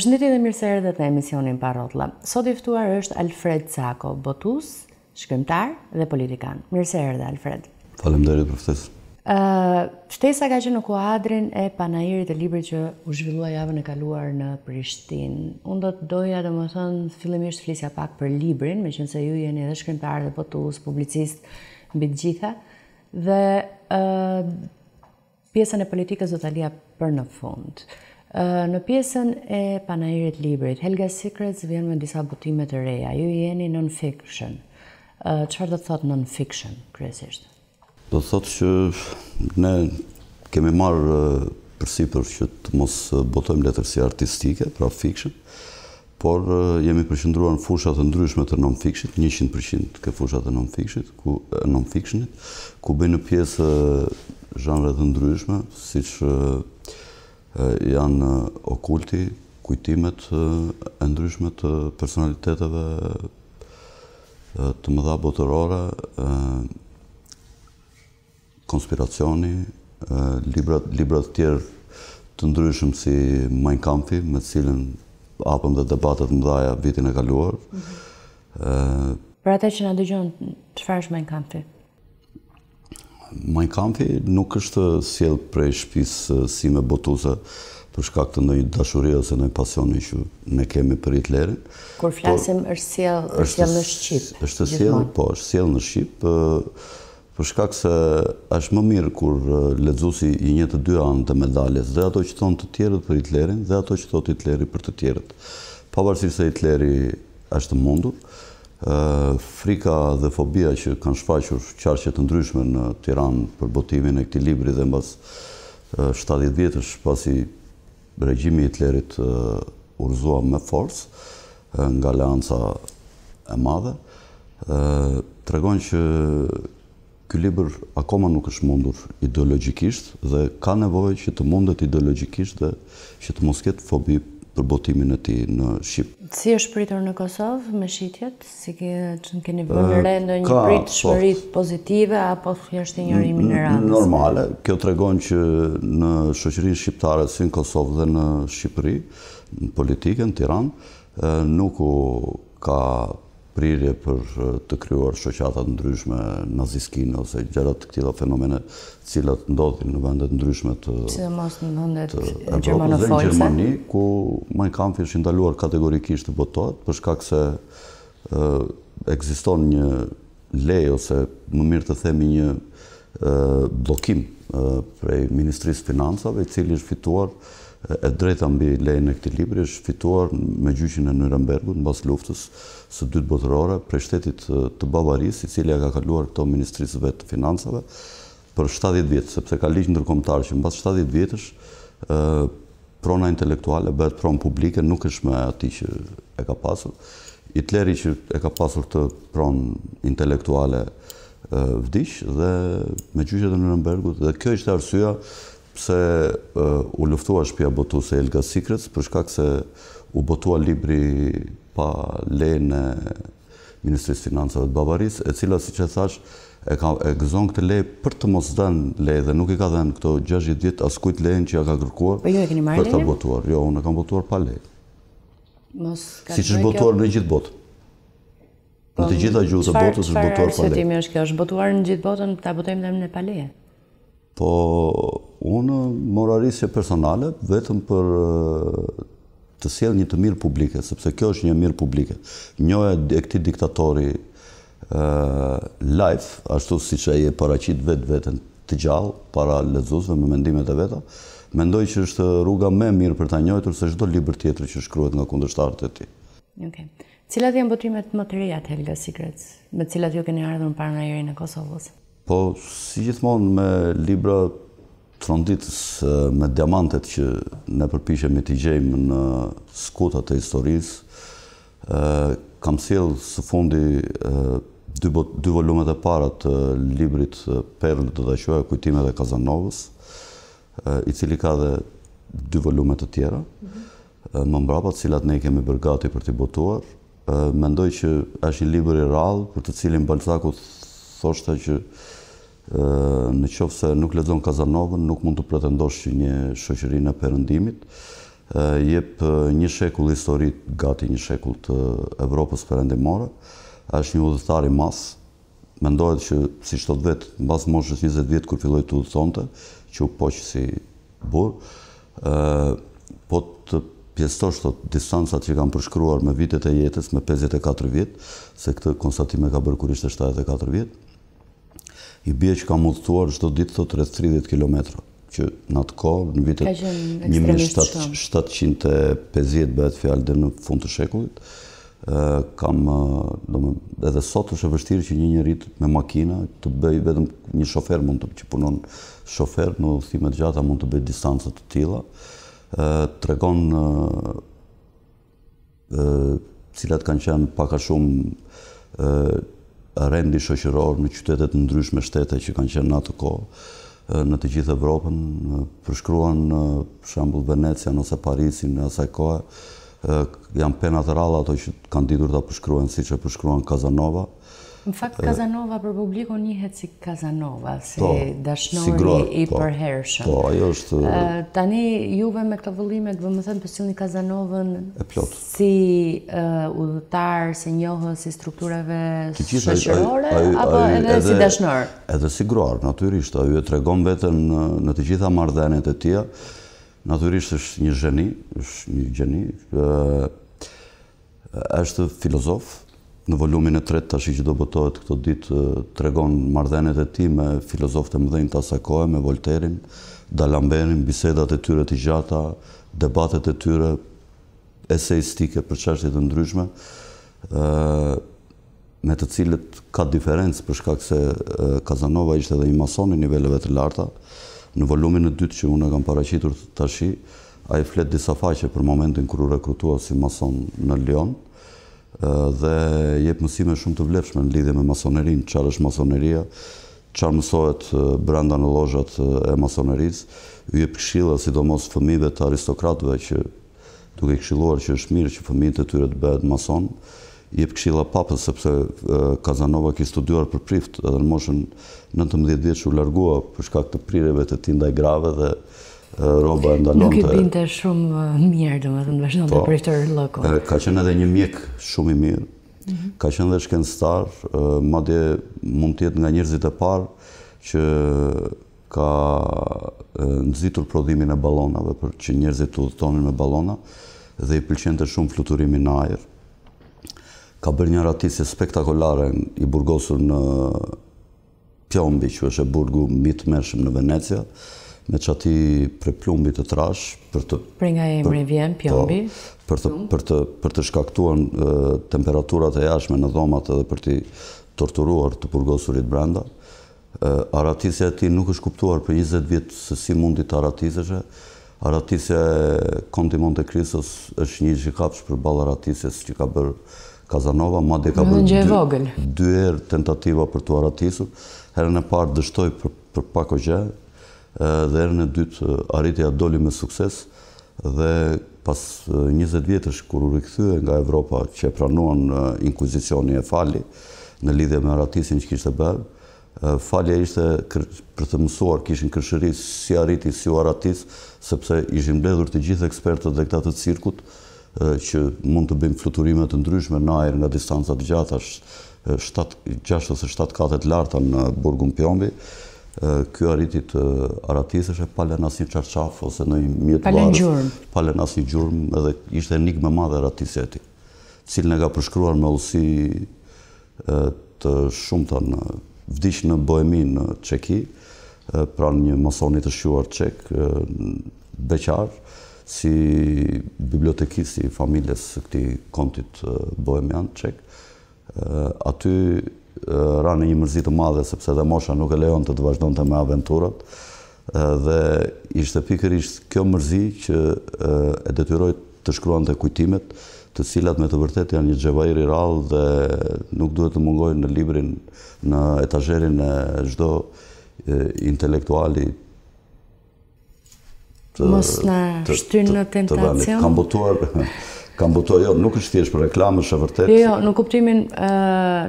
Përshëndetje dhe mirë se erdhët në emisionin Parrotlla. Sot i ftuar është Alfred Cako, botues, shkrimtar dhe politikan. Mirë se Alfred. Faleminderit për ftesën. Ë, uh, ftesa ka qenë në kuadrin e panairit të librit që u zhvillua javën e kaluar në Prishtinë. Unë do të doja domethën fillimisht flisja pak për librin, meqense ju jeni edhe shkrimtar dhe botues, publicist mbi të gjitha dhe ë uh, pjesën e politikës do ta lija për në fund. Uh, Në pjesën e panajrit librit, Helga Secrets vjen me disa butimet të reja. Ju jeni non-fiction. qërë do të thotë non-fiction, kresisht? Do të thotë që ne kemi marë përsi për që të mos botojmë letërsi artistike, pra fiction, por jemi përshëndruar në fushat të ndryshme të non-fiction, 100% ke fushat të non-fictionit, ku bëjnë në pjesë zhanëre të ndryshme, si që janë okulti kujtimet e ndryshme të personaliteteve të mëdha botërore, konspiracioni, libra të tjerë të ndryshëm si Mein Kampfi, me cilën apëm dhe debatet mëdhaja vitin e kaluar. Pra ata që nga dëgjon, që është Mein Kampfi? Mein Kampfi nuk është sjell prej shtëpisë eh, si me botuza për shkak të ndonjë dashuri ose ndonjë pasioni që ne kemi për Hitlerin. Kur flasim është sjell në Shqip. Është sjell, po, është sjell në Shqip eh, për shkak se është më mirë kur eh, lexuesi i një të dy anë të medaljes, dhe ato që thon të tjerët për Hitlerin dhe ato që të Hitleri për të tjerët. Pavarësisht se Hitleri është mundur, frika dhe fobia që kanë shfaqur qarqet të ndryshme në Tiran për botimin e këti libri dhe mbas 70 vjetës pasi regjimi Hitlerit urzua me forës nga leanca e madhe, të regonë që ky libër akoma nuk është mundur ideologikisht dhe ka nevoj që të mundet ideologikisht dhe që të mosket fobi për botimin e ti në Shqip. Si është pritur në Kosovë me shqitjet? Si keni bërë në rendo një prit po. shmërit pozitive, apo është një njëri minerandës? Normale, kjo të regon që në shqoqërinë shqiptare, si në Kosovë dhe në Shqipëri, në politikën, në Tiran, nuk u ka prirje për të kryuar shoqatat ndryshme, naziskin ose gjerat të këtila fenomene cilat ndodhin në vendet ndryshme të... Si mos në vendet në Gjermani, ku Mein Kampf ishë ndaluar kategorikisht të botohet, përshka këse eksiston një lej ose më mirë të themi një blokim prej Ministrisë Finansave, i cili është fituar e drejta mbi lejnë e këti libri, është fituar me gjyqin e Nürnbergut në luftës, së dytë botërore, prej shtetit të Bavaris, i cilja ka kaluar këto Ministrisë vetë të Finansave, për 70 vjetës, sepse ka liqë ndërkomtarë që në bas 70 vjetës, prona intelektuale, bëhet pronë publike, nuk është me ati që e ka pasur. Hitleri që e ka pasur të pronë intelektuale vdish dhe me gjyshet e Nuremberg dhe kjo ishte arsua pse u luftua shpia botu se Elga Sikrets, përshkak se u botua libri pa lejnë Ministrisë Financave të Bavaris, e cila, si që thash, e, ka, e gëzon këtë lejë për të mos dhenë lejë dhe nuk i ka dhenë këto 60 ditë as kujtë lejën që ja ka kërkuar po, jo, e keni për të botuar. Jo, unë e kam botuar pa lejë. Mos ka si që është botuar në gjithë botë. në të po, gjitha gjuhë të botës është botuar pa lejë. Qëfar arsëtimi është kjo? është botuar në gjithë botën, ta botojmë dhe në pa lejë? Po, unë rrisje personale vetëm për të sjellë një të mirë publike, sepse kjo është një mirë publike. Njoja e këtij diktatori live ashtu siç ai e paraqit vetë-vetën të gjallë, para lexuesve me mendimet e veta, mendoj që është rruga më mirë për ta njohetur së çdo libër tjetër që shkruhet nga kundërshtartët e tij. Okej. Cilat janë botimet më të reja të Helga Sigrets, me cilat ju keni ardhur para në Airin e Kosovës? Po, gjithmonë me libra tronditës me diamantet që ne përpishëm i t'i gjejmë në skutat e historisë, kam sjellë së fundi dy volumet e parat të librit Perl të t'a qoja kujtime dhe Kazanovës, i cili ka dhe dy volumet të tjera, më mbrapat cilat ne i kemi bërgati për t'i botuar, mendoj që është një libri rrallë për të cilin Balzaku thoshte që në qofë se nuk lezon Kazanovën, nuk mund të pretendosh që një shëqërinë e përëndimit, jep një shekull historit gati një shekull të Evropës përëndimore, është një udhëtari mas, mendojt që si shtot vetë, në basë moshës 20 vjetë kër filloj të udhëtonte, që u poqë si burë, po të pjestosht të distancat që kam përshkruar me vitet e jetës, me 54 vjetë, se këtë konstatime ka bërë kur ishte 74 vjetë, i bje që kam udhëtuar shdo ditë të të 30 km, që në atë kohë, në vitet 1750 bëhet fjallë dhe në fund të shekullit, kam edhe sot është e vështirë që një njërit me makina të bëj vetëm një shofer mund të që punon shofer në thimet gjata mund të bëj distancët të tila të regon cilat kanë qenë paka shumë rendi shoqëror në qytetet në ndryshme shtete që kanë qenë në atë kohë në të gjithë Evropën, përshkruan në shambullë Venecia ose Parisin në asaj kohë, janë penat rralla ato që kanë ditur të përshkruan si që përshkruan Kazanova, Në fakt, Kazanova për publiko njëhet si Kazanova, si po, dashnori i po. përherëshëm. Po, ajo është... Tani, juve me këto vëllimet, vë më thëmë përshilë një Kazanovën si udhëtar, si njohës, si strukturave shëqërore, apo edhe si dashnor? Edhe si gruar, naturisht, a ju e tregon vetën në të gjitha mardhenet e tia, naturisht është një gjeni, është një gjeni, është filozofë, në volumin e tret tashi që do botohet këto dit të regon mardhenet e ti me filozofët e mëdhenj të asakohet me Volterin, Dalamberin, bisedat e tyre të gjata, debatet e tyre, esejstike për qashtit e ndryshme, me të cilët ka diferencë përshka këse Kazanova ishte dhe i masoni niveleve të larta, në volumin e dytë që unë e kam paracitur të tashi, a i fletë disa faqe për momentin kërë rekrutua si mason në Lyonë, dhe jep mësime shumë të vlefshme në lidhje me masonerin, qarë është masoneria, qarë mësohet brenda në lojët e masoneris, ju jep këshilë, sidomos fëmive të aristokratve që duke këshilluar që është mirë që fëmijët e tyre të bëhet mason, i këshilla papës, sepse Kazanova ki studuar për prift, edhe në moshën 19 vjetë që u largua përshka këtë prireve të tindaj grave dhe roba ndalon të... Nuk i binte shumë mirë, dhe më po, të ndëveshë në prejtër lëko. Ka qenë edhe një mjek shumë i mirë, mhm. ka qenë edhe shkenstar, ma dhe mund tjetë nga njërzit e parë që ka nëzitur prodhimin e balonave, për që njërzit të udhëtonin me balona, dhe i pëlqente të shumë fluturimin në ajer. Ka bërë një ratisje spektakolare i burgosur në Pjombi, që është e burgu mitë mërshëm në Venecia, me qati ati pre plumbi të trash, për të... Për nga e vjen, pjombi. Po, për të shkaktuar temperaturat e jashme në dhomat edhe për të torturuar të purgosurit brenda. Aratisja ti nuk është kuptuar për 20 vitë se si mundi të aratiseshe. Aratisja e konti Monte Krisos është një gjikapsh për balë aratises që ka bërë Kazanova, ma dhe ka bërë dy erë tentativa për të aratisur. Herën e parë dështoj për pako gjerë, dhe erën e dytë arritja doli me sukses dhe pas 20 vjetësh kur u rikëthyë nga Evropa që e pranuan inkuizicioni e fali në lidhje me ratisin që kishtë bërë, falja ishte për të mësuar kishin kërshëri si arriti, si u aratis, sepse ishin bledhur të gjithë ekspertët dhe këtatë të cirkut që mund të bëjmë fluturimet të ndryshme në ajer nga distancat gjatë, 6 7 katet larta në Burgun Pjombi, kjo arriti të aratisë është e palen asin qarqaf ose në i mjetë varës. Palen gjurëm. gjurëm edhe ishte enik me madhe aratisë e ti. Cilë ka përshkruar me usi të shumë të në vdish në bohemi në Qeki, pra një masonit të shuar Qek, beqar, si biblioteki, i familjes këti kontit bohemi anë Qek, aty në një mërzit të madhe, sepse dhe mosha nuk e leon të të vazhdojnë të me aventurat, dhe ishte pikër ishtë kjo mërzi që e detyroj të shkruan të kujtimet, të cilat me të vërtet janë një gjevajr i rallë dhe nuk duhet të mungoj në librin, në etajerin e gjdo intelektuali të... Mos në në tentacion? Të kam botuar... kam buto, jo, nuk është tjesh për reklamë, shë vërtet. Jo, jo, në kuptimin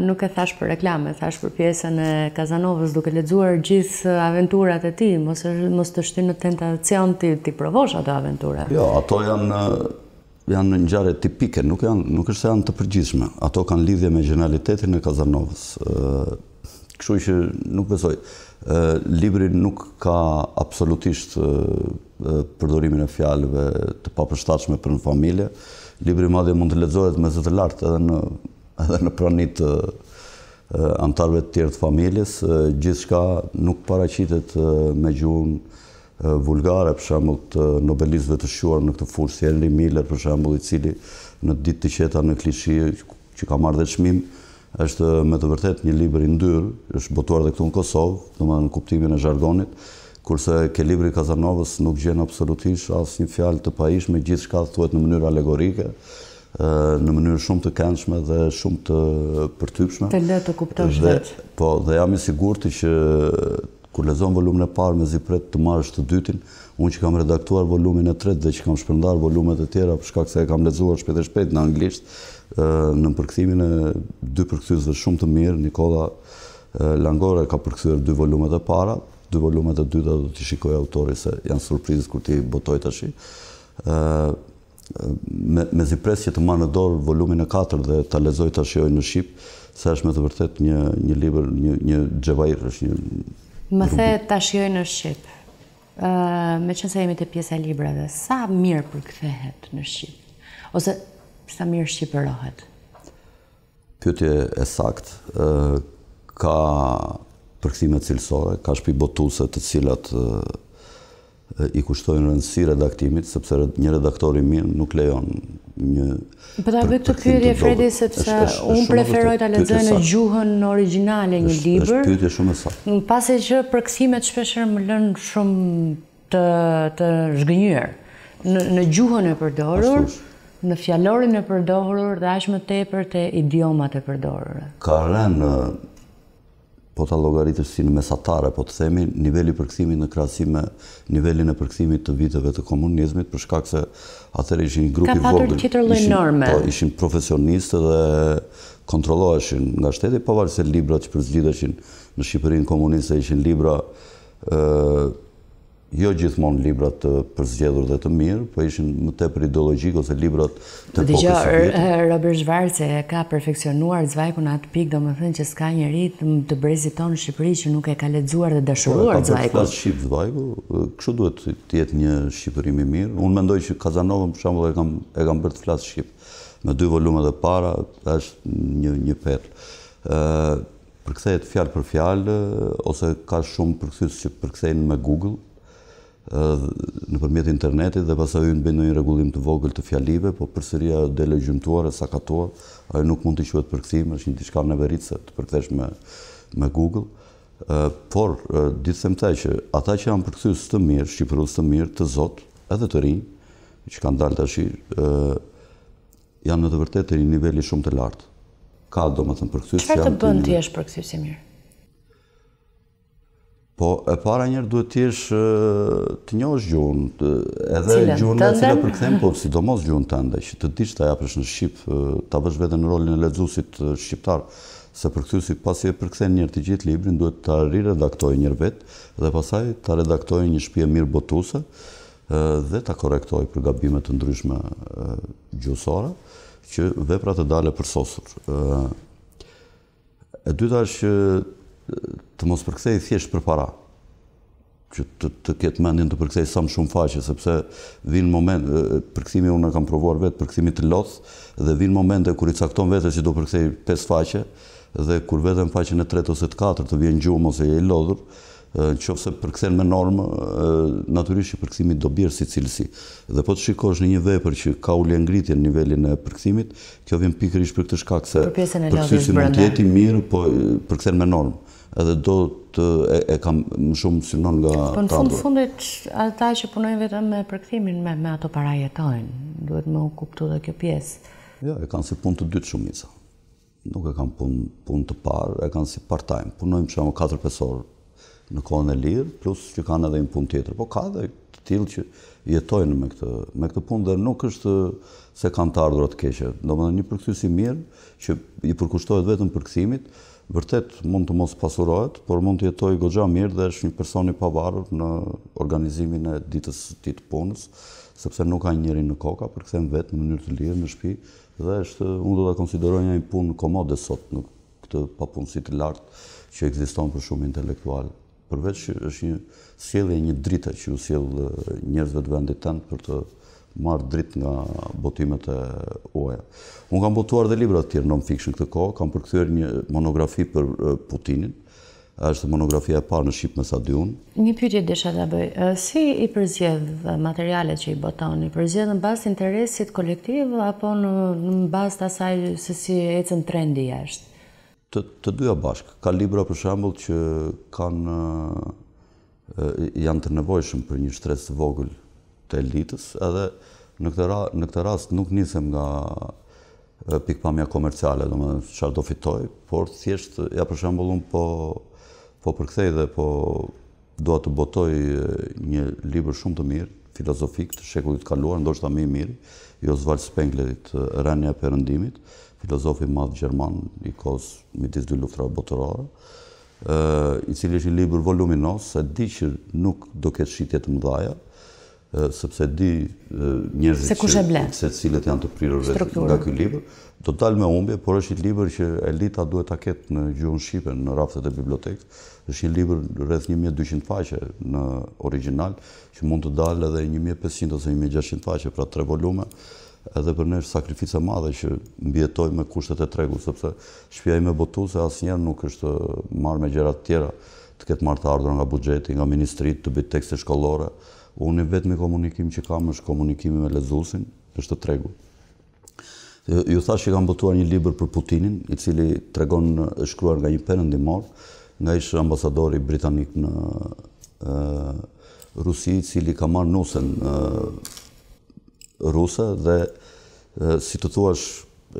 nuk e thash për reklamë, e thash për pjesën e Kazanovës duke lexuar gjithë aventurat e tij, mos mos të shtyn në tentacion ti ti provosh ato aventura. Jo, ato janë janë në ngjarje tipike, nuk janë nuk është se janë të përgjithshme. Ato kanë lidhje me generalitetin e Kazanovës. Ë, kështu që nuk besoj. Ë, libri nuk ka absolutisht përdorimin e fjalëve të papërshtatshme për në familje libri i mund të lexohet me zë të lartë edhe në edhe në pranit të antarëve të tjerë të familjes, gjithçka nuk paraqitet me gjuhën vulgare, për shembull të Nobelistëve të shuar në këtë fushë, Henry Miller për shambull i cili në ditë të qeta në klishi që ka marrë dhe çmim, është me të vërtetë një libër i është botuar edhe këtu në Kosovë, domethënë në kuptimin e jargonit, kurse ke libri Kazanovës nuk gjen absolutisht asë një fjalë të paish me gjithë shka të thuet në mënyrë alegorike, në mënyrë shumë të kenshme dhe shumë të përtypshme. Të le të kuptosh dhe, vetë. Po, dhe jam i sigurti që kur lezon volumën e parë me zipret të marrës të dytin, unë që kam redaktuar volumën e tretë dhe që kam shpërndar volumet e tjera, shkak se e kam lezuar shpet e shpet në anglisht, në përkëthimin e dy përkëthysve shumë të mirë, Nikola Langore ka përkëthyre dy volumet e para, dy volumet e dyta do t'i shikoj autori se janë surprizë kur ti botoj të shi. Me zi pres që të marrë në dorë volumin e 4 dhe të lezoj të shioj jo në Shqip, se është me të vërtet një liber, një gjëvajrë është një... Më the të shioj jo në Shqip, me qënëse jemi të pjesë e libra dhe, sa mirë për këthehet në Shqip? Ose sa mirë Shqip e rohet? Pjotje e sakt, ka përkthime cilësore, ka shpi botuse të cilat i kushtojnë rëndësi redaktimit, sepse një redaktor i mirë nuk lejon një Për ta bëj këtë pyetje Fredi sepse unë preferoj të lexoj në gjuhën origjinale një libër. Është pyetje shumë e saktë. Pasi që përkthimet shpesh më lën shumë të të zhgënjur në gjuhën e përdorur, në fjalorin e përdorur dhe aq më tepër te idiomat e përdorur. Ka rënë po ta logaritës si në mesatare, po të themi nivelli përkësimit në krasime, nivelli në përkësimit të viteve të komunizmit, përshkak se atëre ishin një grupi vogë, ka patur norme, po ishin profesionistë dhe kontroloheshin nga shteti, po se libra që përzgjitheshin në Shqipërinë komunistë, ishin libra jo gjithmonë librat të përzgjedhur dhe të mirë, po ishin më te për ideologjik ose librat të pokës të vjetë. Dhe Robert Zvarce ka perfekcionuar Zvajku në atë pikë, do më thënë që s'ka një rritë të brezit tonë Shqipëri që nuk e ka ledzuar dhe dashuruar Zvajku. Pa për të Shqip Zvajku, këshu duhet të jetë një Shqipërimi mirë. Unë mendoj që Kazanovën, për dhe e kam bërë të flasë Shqip. Me dy volume dhe para, është një perlë fjalë për fjalë, ose ka shumë përkthys që përkthejnë me Google, në përmjet internetit dhe pas ju në bëjnë një regullim të vogël të fjalive, po përsëria dele gjymtuar e sakatuar, ajo nuk mund të qëhet përkëthim, është një diçka në se të përkëthesh me, me Google. Por, ditë them taj që ata që janë përkëthys të mirë, Shqipërus të mirë, të zotë, edhe të rinjë, që kanë dalë të ashi, janë në të vërtet të një niveli shumë të lartë. Ka, do më thëmë, përkëthys... të bënd të mirë? Po, e para njerë duhet të jesh të njohës gjurën, edhe gjurën e cila për këthejmë, po, si do të ndaj, që të dishtë të japërsh në Shqipë, të vëzhë vete në rolin e ledzusit shqiptarë, se për pasi e për këthejmë njërë të gjithë librin, duhet të riredaktoj njërë vetë, dhe pasaj të redaktoj një shpje mirë botuse, dhe të korektoj për gabimet të ndryshme gjusora, që vepra të dale përsosur. E dyta është të mos përkthej thjesht për para. Që të të ketë mendin të përkthej sa më shumë faqe sepse vin moment përkthimi unë e kam provuar vetë përkthimi të lodh dhe vin momente kur i cakton vetë se do përkthej pesë faqe dhe kur vetëm faqen e tretë ose të të vjen gjumë ose e lodhur nëse përkthen me normë natyrisht përkthimi do bjerë si cilësi dhe po të shikosh në një vepër që ka ulë ngritjen në nivelin e përkthimit kjo vjen pikërisht për këtë shkak se përpjesën e lodhjes mirë po përkthen me normë edhe do të e, kam më shumë synon nga Po në fund të fundit, ata që punojnë vetëm me përkëthimin me, ato para jetojnë, duhet u kuptu dhe kjo pjesë. Jo, e kanë si punë të dytë shumica. Nuk e kanë punë pun të parë, e kanë si part-time. Punojnë që amë 4-5 orë në kohën e lirë, plus që kanë edhe një punë tjetër. Po ka dhe të tilë që jetojnë me këtë, me këtë punë dhe nuk është se kanë të ardhurat keqe. Në më dhe një përkëthysi mirë që i përkushtojt vetëm përkëthimit, vërtet mund të mos pasurohet, por mund të jetoj gogja mirë dhe është një person i pavarur në organizimin e ditës ditë punës, sepse nuk ka njëri në koka, për këthejmë vetë në mënyrë të lirë në shpi, dhe është, unë do të konsideroj një punë komode sot në këtë papunësit të lartë që eksiston për shumë intelektual. Përveç është një sjellje një drita që u sjell njerëzve të vendit tan për të marrë drit nga botimet e oja. Unë kam botuar dhe libra të tjerë non-fiction këtë kohë, kam përkëthyër një monografi për Putinin, është monografia e parë në Shqipë me unë. Një pyetje desha ta bëj. Si i përzjedhë materialet që i botoni? përzjedhë në bazë interesit kolektiv apo në bazë të asaj se si ecën trendi jashtë? Të, të dyja bashkë. Ka libra për shembull që kanë janë të nevojshëm për një shtresë të vogël të elitës, edhe në këtë, në këtë rast nuk nisem nga pikpamja komerciale, do më qarë do fitoj, por thjesht, ja për shambullun, po, po përkthej dhe po doa të botoj një libër shumë të mirë, filozofik të shekullit kaluar, ndoshta më i mirë, Josval Spenglerit, Rania Perëndimit, filozof i madh gjerman i kohës midis dy luftra botërore, i cili është një libër voluminos, e di që nuk do ketë shitje të mëdha, sepse di njerëzit se se cilët janë të prirur nga ky libër, do dalë me humbje, por është një libër që elita duhet ta ketë në gjuhën shqipe në raftet e bibliotekës. Është një libër rreth 1200 faqe në original, që mund të dalë edhe 1500 ose 1600 faqe, pra tre volume, edhe për ne është sakrificë madhe që mbjetoj me kushtet e tregut, sepse botu se botuese asnjëherë nuk është marrë me gjëra të tjera të ketë marrë të ardhur nga buxheti, nga ministrit, të bitë tekste shkollore, Unë e vetë me komunikim që kam është komunikimi me ledhusin, është të tregu. Ju thash që kam botuar një liber për Putinin, i cili tregon në shkruar nga një penëndimor, nga ishë ambasadori britanik në Rusi, i cili ka marë nusen ruse dhe si të thuash,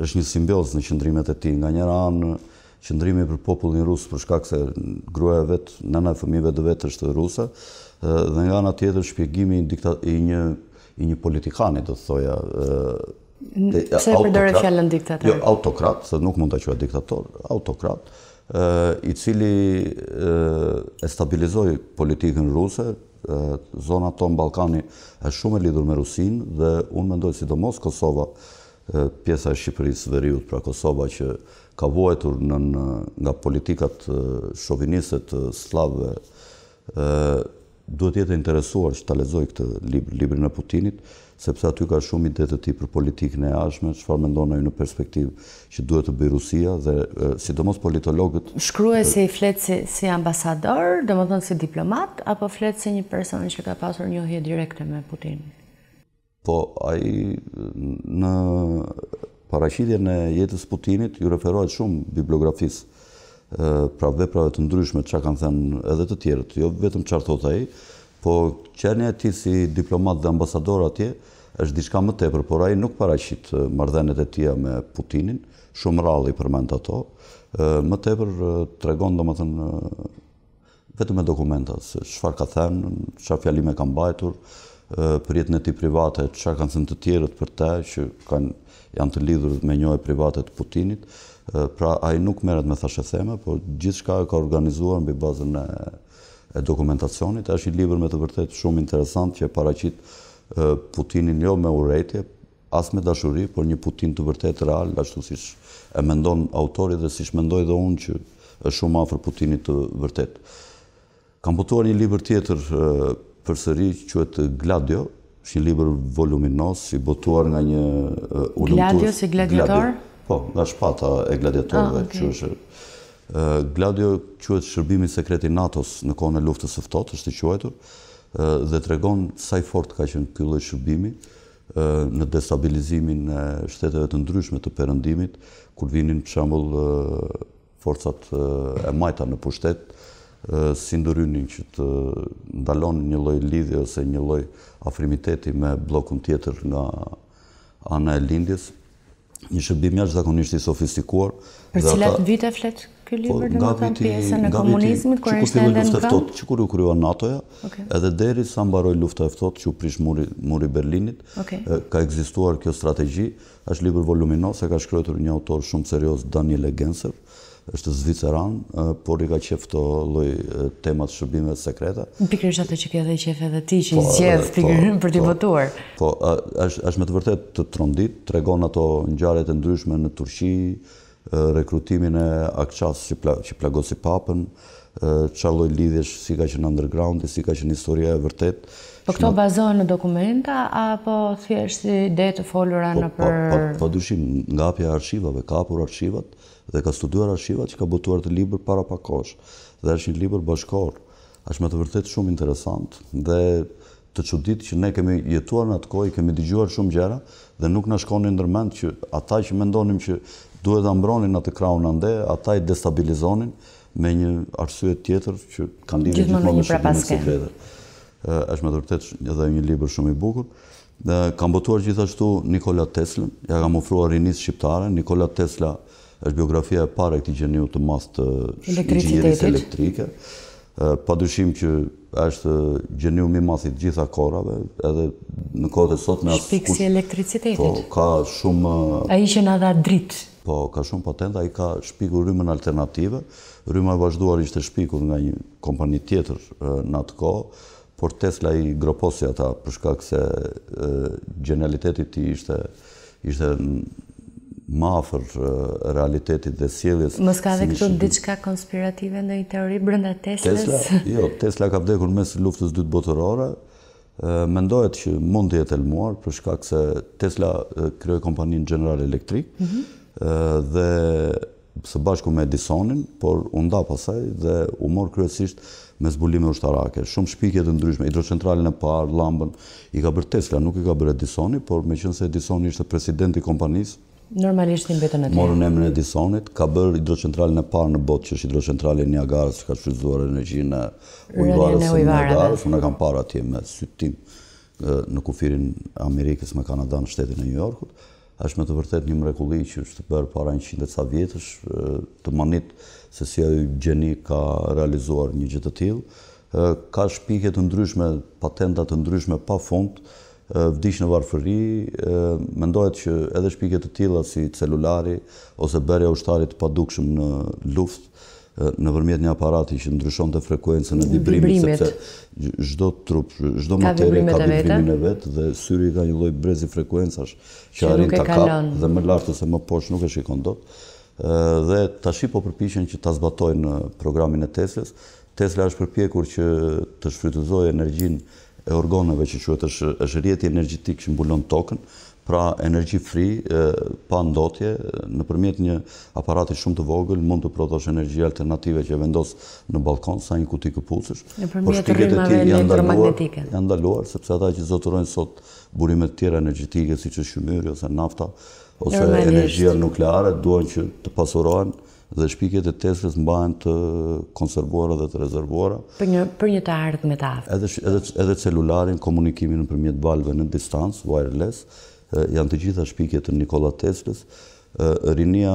është një simbioz në qëndrimet e ti. Nga njëra anë, qëndrimi për popullin rusë, për shkak se gruaja vetë, nëna e fëmive dhe vetë është ruse, dhe nga nga tjetër shpjegimi i një, i një politikani, do të thoja, e përdore fjallën diktator? Jo, autokrat, se nuk mund të qua diktator, autokrat, i cili e stabilizoi politikën ruse, zona tonë Balkani e shumë e lidur me Rusin, dhe unë mendoj si do mos Kosova, pjesa e Shqipërisë veriut, pra Kosova që ka vojtur nga politikat shovinistët slavëve, duhet jetë interesuar që të lezoj këtë librin e Putinit, sepse aty ka shumë ide të tij për politikën e ashme, çfarë mendon ai në perspektivë që duhet të bëj Rusia dhe sidomos politologët. Shkruje se i flet si, si ambasador, domethënë si diplomat apo flet si një person që ka pasur njohje direkte me Putin. Po ai në paraqitjen e jetës Putinit ju referohet shumë bibliografisë pra veprave të ndryshme që kanë thënë edhe të tjerët, jo vetëm qarë thotë aji, po e ti si diplomat dhe ambasador atje është diçka më tepër, por aji nuk paraqit mardhenet e tia me Putinin, shumë rralli për mend ato, më tepër të regon do më thënë vetëm e dokumentat, se shfar ka thënë, shfar fjalime kanë bajtur, për jetën e ti private, shfar kanë thënë të tjerët për te, që kanë, janë të lidhur me njojë private të Putinit, pra ai nuk merret me thashë theme, por gjithçka e ka organizuar mbi bazën e, e dokumentacionit. Është një libër me të vërtetë shumë interesant që paraqit Putinin jo me urrëti, as me dashuri, por një Putin të vërtet real, ashtu siç e mendon autori dhe siç mendoj edhe unë që është shumë afër Putinit të vërtet. Kam botuar një libër tjetër përsëri që quhet Gladio, Shë një libër voluminos i botuar nga një uh, ulumtues. Gladio si gladiator? Gladio. Po, nga shpata e gladiatorëve që ah, është. Gladio quhet shërbimi sekret i NATO-s në kohën e luftës së ftohtë, është i quajtur, dhe tregon sa i fort ka qenë ky lloj shërbimi në destabilizimin e shteteve të ndryshme të Perëndimit, kur vinin për shembull forcat e majta në pushtet, si ndërynin që të ndalonin një lloj lidhje ose një lloj afrimiteti me bllokun tjetër nga ana e lindjes, një shërbim jashtë zakonisht i sofistikuar. Për cilat vite flet ky libër në po, nga e pjesën e komunizmit kur ishte ndërmjet Nga vitit, nga vitit, nga vitit, nga vitit, nga edhe deri sa mbaroi lufta e ftohtë që u prish muri nga Berlinit, nga vitit, nga vitit, nga vitit, libër voluminos, nga ka shkruar një autor shumë serioz Daniel nga vitit, është zviceran, por i ka qef të loj temat shërbimet sekreta. Në është atë që këtë dhe qef edhe ti që i qef po, po, pikrishnë për t'i po. votuar. Po, është me të vërtet të trondit, të regon ato në e ndryshme në Turqi, rekrutimin e akqas që plagosi papën, qaloj lidhjesh si ka që në underground, si ka që në historia e vërtet, Po këto bazohen në dokumenta apo thjesht si dhe të folura po, në po, për Po, po, po dyshim nga hapja e arshivave, ka apur arshivat dhe ka studuar arshivat që ka botuar të libër para pak kohësh. Dhe është një libër bashkor. Është me të vërtetë shumë interesant dhe të çudit që ne kemi jetuar në atë kohë, kemi dëgjuar shumë gjëra dhe nuk na në ndërmend që ata që mendonim që duhet ta mbronin atë krahun ande, ata i destabilizonin me një arsye tjetër që kanë lidhje gjithmonë me shitjen e vetë është me të vërtet edhe një libër shumë i bukur. Dhe kam botuar gjithashtu Nikola Tesla, ja kam ofruar rinis shqiptare. Nikola Tesla është biografia e pare këti gjeniu të mas të ingjeris elektrike. Pa dushim që është gjeniu mi masit gjitha korave, edhe në kohët e sot me asë kush... elektricitetit. Po, ka shumë... A i që në dha dritë. Po, ka shumë patent, a i ka shpiku rrymën alternative. Rrymën e vazhduar ishte shpiku nga një kompani tjetër në atë kohë, por Tesla i groposi ata për shkak se gjenialiteti ti ishte ishte më afër realitetit dhe sjelljes. Mos ka edhe këtu diçka konspirative i teori brenda Teslas? Tesla, jo, Tesla ka vdekur në mes luftës së dytë botërore. Mendohet që mund të jetë elmuar për shkak se Tesla krijoi kompaninë General Electric. Ëh mhm. dhe së bashku me Edisonin, por u nda pasaj dhe u mor kryesisht me zbulime ushtarake, shumë shpikjet të ndryshme, hidrocentralin e parë, lambën, i ka bërë Tesla, nuk i ka bërë Edisoni, por me qënë se Edisoni ishte presidenti kompanisë, Normalisht një betën e të Morën emën e Edisonit, ka bërë hidrocentralin e parë në botë, që është hidrocentralin një agarës, që ka shqyzuar energjinë në ujvarës e një agarës, unë e kam parë atje me sytim në kufirin Amerikës me Kanada në shtetin e New Yorkut, është me të vërtet një mrekulli që është të bërë para një qindet sa vjetës, të manit se si ajo gjeni ka realizuar një gjithë të tilë. Ka shpiket të ndryshme, patentat të ndryshme pa fund, vdish në varfëri, mendojt që edhe shpiket të tila si celulari ose berja ushtarit pa dukshëm në luft, në vërmjet një aparati që ndryshon të frekuencën e vibrimit, sepse zdo trup, zdo materi ka vibrimin e vetë dhe syri ka një loj brezi frekuencash që arin të kap dhe më lartë ose më poshë nuk e shikon do të dhe të shi po përpishen që të zbatojnë në programin e Tesla. Tesla është përpjekur që të shfrytëzojë energjin e organeve që që është rjeti energjitik që mbulon tokën, pra energji fri, pa ndotje, në përmjet një aparati shumë të vogël, mund të prodosh energji alternative që e vendos në balkon, sa një kuti këpucësh. Në përmjet rrimave e elektromagnetike. Në ndaluar, sepse ata që zotërojnë sot burimet tjera energjitike, si që shumyri ose nafta, ose energjia nukleare duan që të pasurohen dhe shpikjet e Teslës mbahen të konservuara dhe të rezervuara. Për një për një të ardhmë të aftë. Edhe edhe celularin komunikimin nëpërmjet valve në distancë wireless janë të gjitha shpikjet të Nikola Teslës. Rinia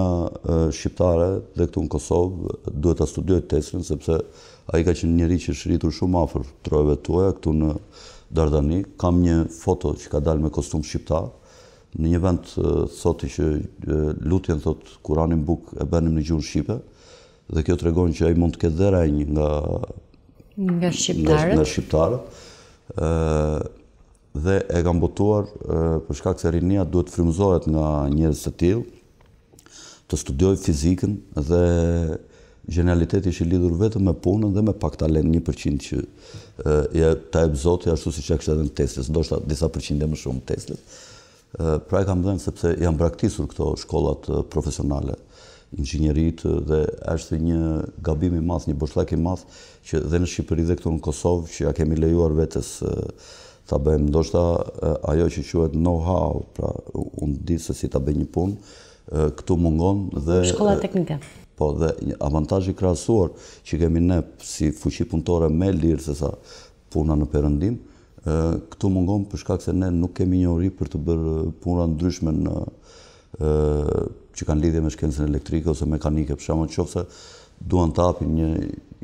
shqiptare dhe këtu në Kosovë duhet ta studiojë Teslën sepse ai ka qenë njëri që shritur shumë afër trojeve tuaja këtu në Dardani. Kam një foto që ka dalë me kostum shqiptar në një vend sot që lutjen thot Kur'anin buk e bënim në gjuhën shqipe dhe kjo tregon që ai mund të ketë dhëra një nga nga shqiptarët nga shqiptarët ë dhe e kanë botuar për shkak se rinia duhet të frymëzohet nga njerëz të tillë të studioj fizikën dhe gjenialiteti është i lidhur vetëm me punën dhe me pak talent 1% që ja ta e zoti ashtu siç kështë edhe në testes, ndoshta disa përqindje më shumë në testes. Pra e kam dhenë sepse jam praktisur këto shkollat profesionale, inxinjerit dhe është një gabim i madh, një boshllak i madh që dhe në Shqipëri dhe këtu në Kosovë që ja kemi lejuar vetes ta bëjmë ndoshta ajo që quhet know-how, pra unë di se si ta bëj një punë, këtu mungon dhe shkolla teknike. Po dhe një avantazh i krahasuar që kemi ne si fuqi punëtore më lirë se sa puna në perëndim, këtu mungon për shkak se ne nuk kemi një për të bërë punëra ndryshme në që kanë lidhje me shkencën elektrike ose mekanike, për shembull, nëse duan të hapin një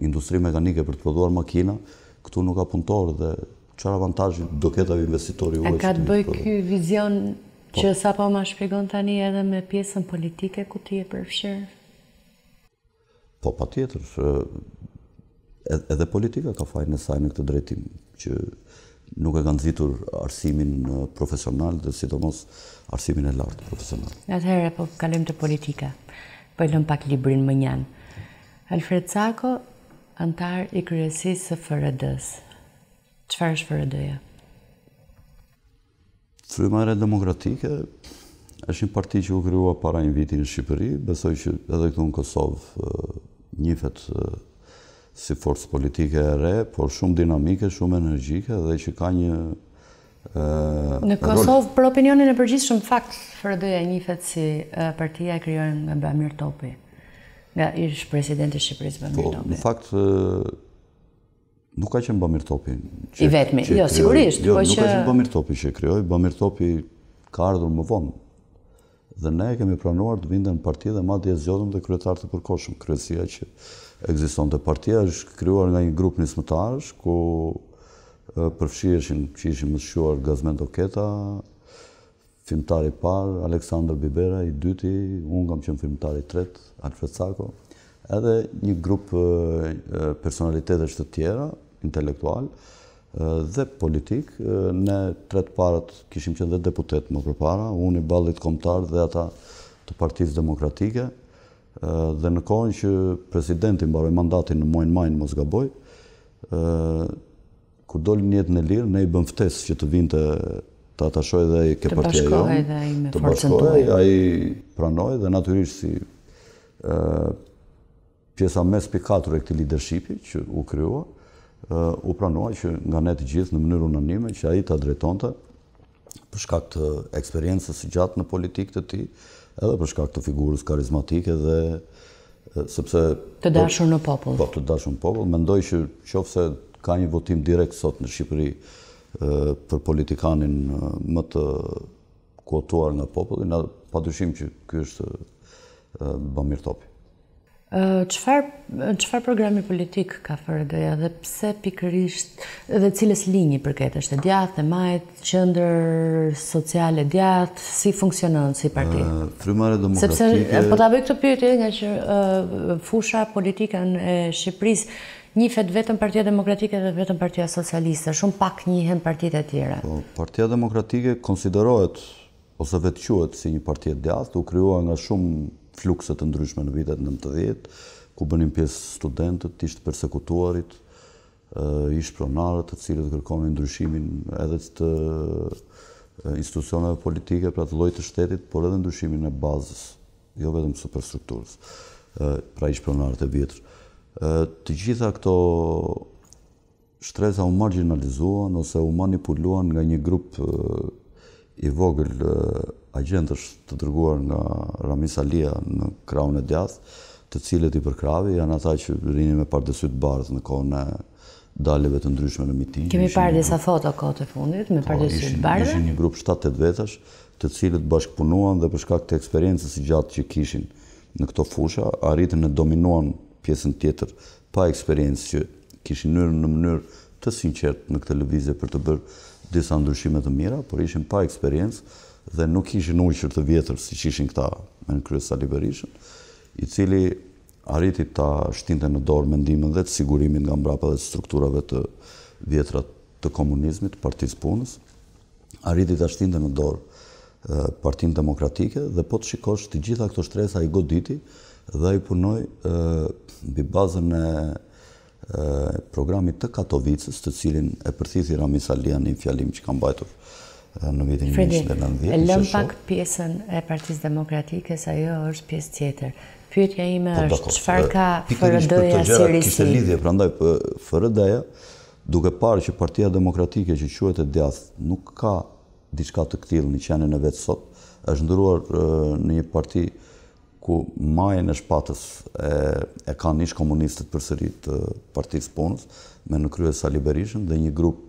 industri mekanike për të prodhuar makina, këtu nuk ka punëtor dhe çfarë avantazhi do ketë ai investitori u? Ka të bëj ky vizion po. që sa më ma shpjegon tani edhe me pjesën politike ku ti e përfshir. Po patjetër, edhe politika ka fajin e saj në këtë drejtim që nuk e kanë zhitur arsimin profesional dhe si të mos arsimin e lartë profesional. Atëherë, të herë, po kalim të politika, po e lëm pak librin më njanë. Alfred Sako, antar i kryesisë së FRD-s. Qëfar është FRD-ja? Frymare demokratike, është një parti që u kryua para një vitin në Shqipëri, besoj që edhe këtu në Kosovë njifet si forcë politike e re, por shumë dinamike, shumë energjike dhe që ka një Në Kosovë, për opinionin e përgjithë shumë fakt, fërëdoja njifet si partia e kryojnë nga Bamir Topi, nga ishë presidenti Shqipëris Bamir po, Topi. Në fakt, nuk ka qenë Bamir Topi. I vetëmi, jo, sigurisht. Jo, nuk ka qenë Bamir Topi që jo, kryoj, jo, po Bamir Topi ka ardhur më vonë dhe ne kemi pranuar të vinde në parti dhe ma dje zjodhëm dhe kryetarë të përkoshëm, kryesia që egziston të partia, është kryuar nga një grup nismëtarësh, ku përfshirëshin që ishin më shuar Gazmen Doketa, filmtari par, Aleksandr Bibera i dyti, unë kam qenë filmtari tret, Alfred Sako, edhe një grup personalitetesh të tjera, intelektual, dhe politik. Ne tret parët kishim qenë dhe deputet më përpara, unë i ballit komtar dhe ata të partiz demokratike, dhe në kohën që presidenti mbaroi mandatin në muajin maj në Mosgaboj, ë kur doli në jetën e lirë, ne i bëm ftesë që të vinte të atashoj dhe ke partia jo. Të bashkohej dhe ai me forcën Ai pranoi dhe natyrisht si ë pjesa mes për 4 e këtij lidershipi që u krijua, ë u pranoi që nga ne të gjithë në mënyrë unanime që ai ta drejtonte për shkak të eksperiencës së gjatë në politikë të tij, edhe për shkak të figurës karizmatike dhe sepse të dashur në popull. Po, të dashur në popull, mendoj që qofse ka një votim direkt sot në Shqipëri për politikanin më të kuotuar nga populli, na padyshim që ky është Bamir Qëfar programi politik ka fërë dhe dhe pse pikërisht dhe cilës linjë përket është e djathë, e majtë, qëndër, sociale, djathë, si funksionën, si parti? Frymare demokratike... Po të abëjtë të pyrë nga që fusha politika në Shqipëris një fetë vetën partia demokratike dhe vetën partia socialiste, shumë pak njihen partitë partit e tjera. Po, partia demokratike konsiderohet ose vetëquet si një partia djathë, u kryua nga shumë flukset të ndryshme në vitet 90, ku bënim pjesë studentët, ishtë persekutuarit, ishtë pronarët të cilët kërkonin ndryshimin edhe të institucioneve politike, pra të lojtë të shtetit, por edhe ndryshimin e bazës, jo vetëm superstrukturës, pra ishtë pronarët e vjetër. Të gjitha këto shtresa u marginalizuan ose u manipuluan nga një grupë i vogël agent është të dërguar nga Ramis Alia në kraun e djathë, të cilët i përkravi janë ata që rinjë me parë dësytë në kohë në daljeve të ndryshme në mitin. Kemi parë disa foto kohë të fundit me po, parë dësytë barëve? Ishin një grup 7-8 vetash të cilët bashkëpunuan dhe përshka këtë eksperiencës i gjatë që kishin në këto fusha, arritën në dominuan pjesën tjetër pa eksperiencë që kishin nërë në mënyrë të sinqertë në këtë lëvizje për të bërë disa ndryshime të mira, por ishin pa eksperiencë dhe nuk ishin ujqër të vjetër si që ishin këta me në kryes sa liberishën, i cili arriti ta shtinte në dorë mendimin dhe të sigurimin nga mbrapa dhe strukturave të vjetra të komunizmit, partijës punës, arriti ta shtinte në dorë partin demokratike dhe po të shikosh të gjitha këto shtresa i goditi dhe i punoj bi bazën e programit të Katovicës, të cilin e përthithi Ramis Alian, një fjalim që kam bajtur në vitin 1990. Fredi, e lëm pak pjesën e partiz demokratike, sa jo është pjesë tjetër. Pyetja ime po, është, qëfar ka fërëdoja si risi? Kishtë lidhje, prandaj, fërëdoja, duke parë që partia demokratike që quet e djath nuk ka diçka të këtilë një qene e vetë sot, është ndëruar në një parti ku majën e shpatës e, e kanë ishë komunistët për sëri të partijës punës, me në krye Ali dhe një grup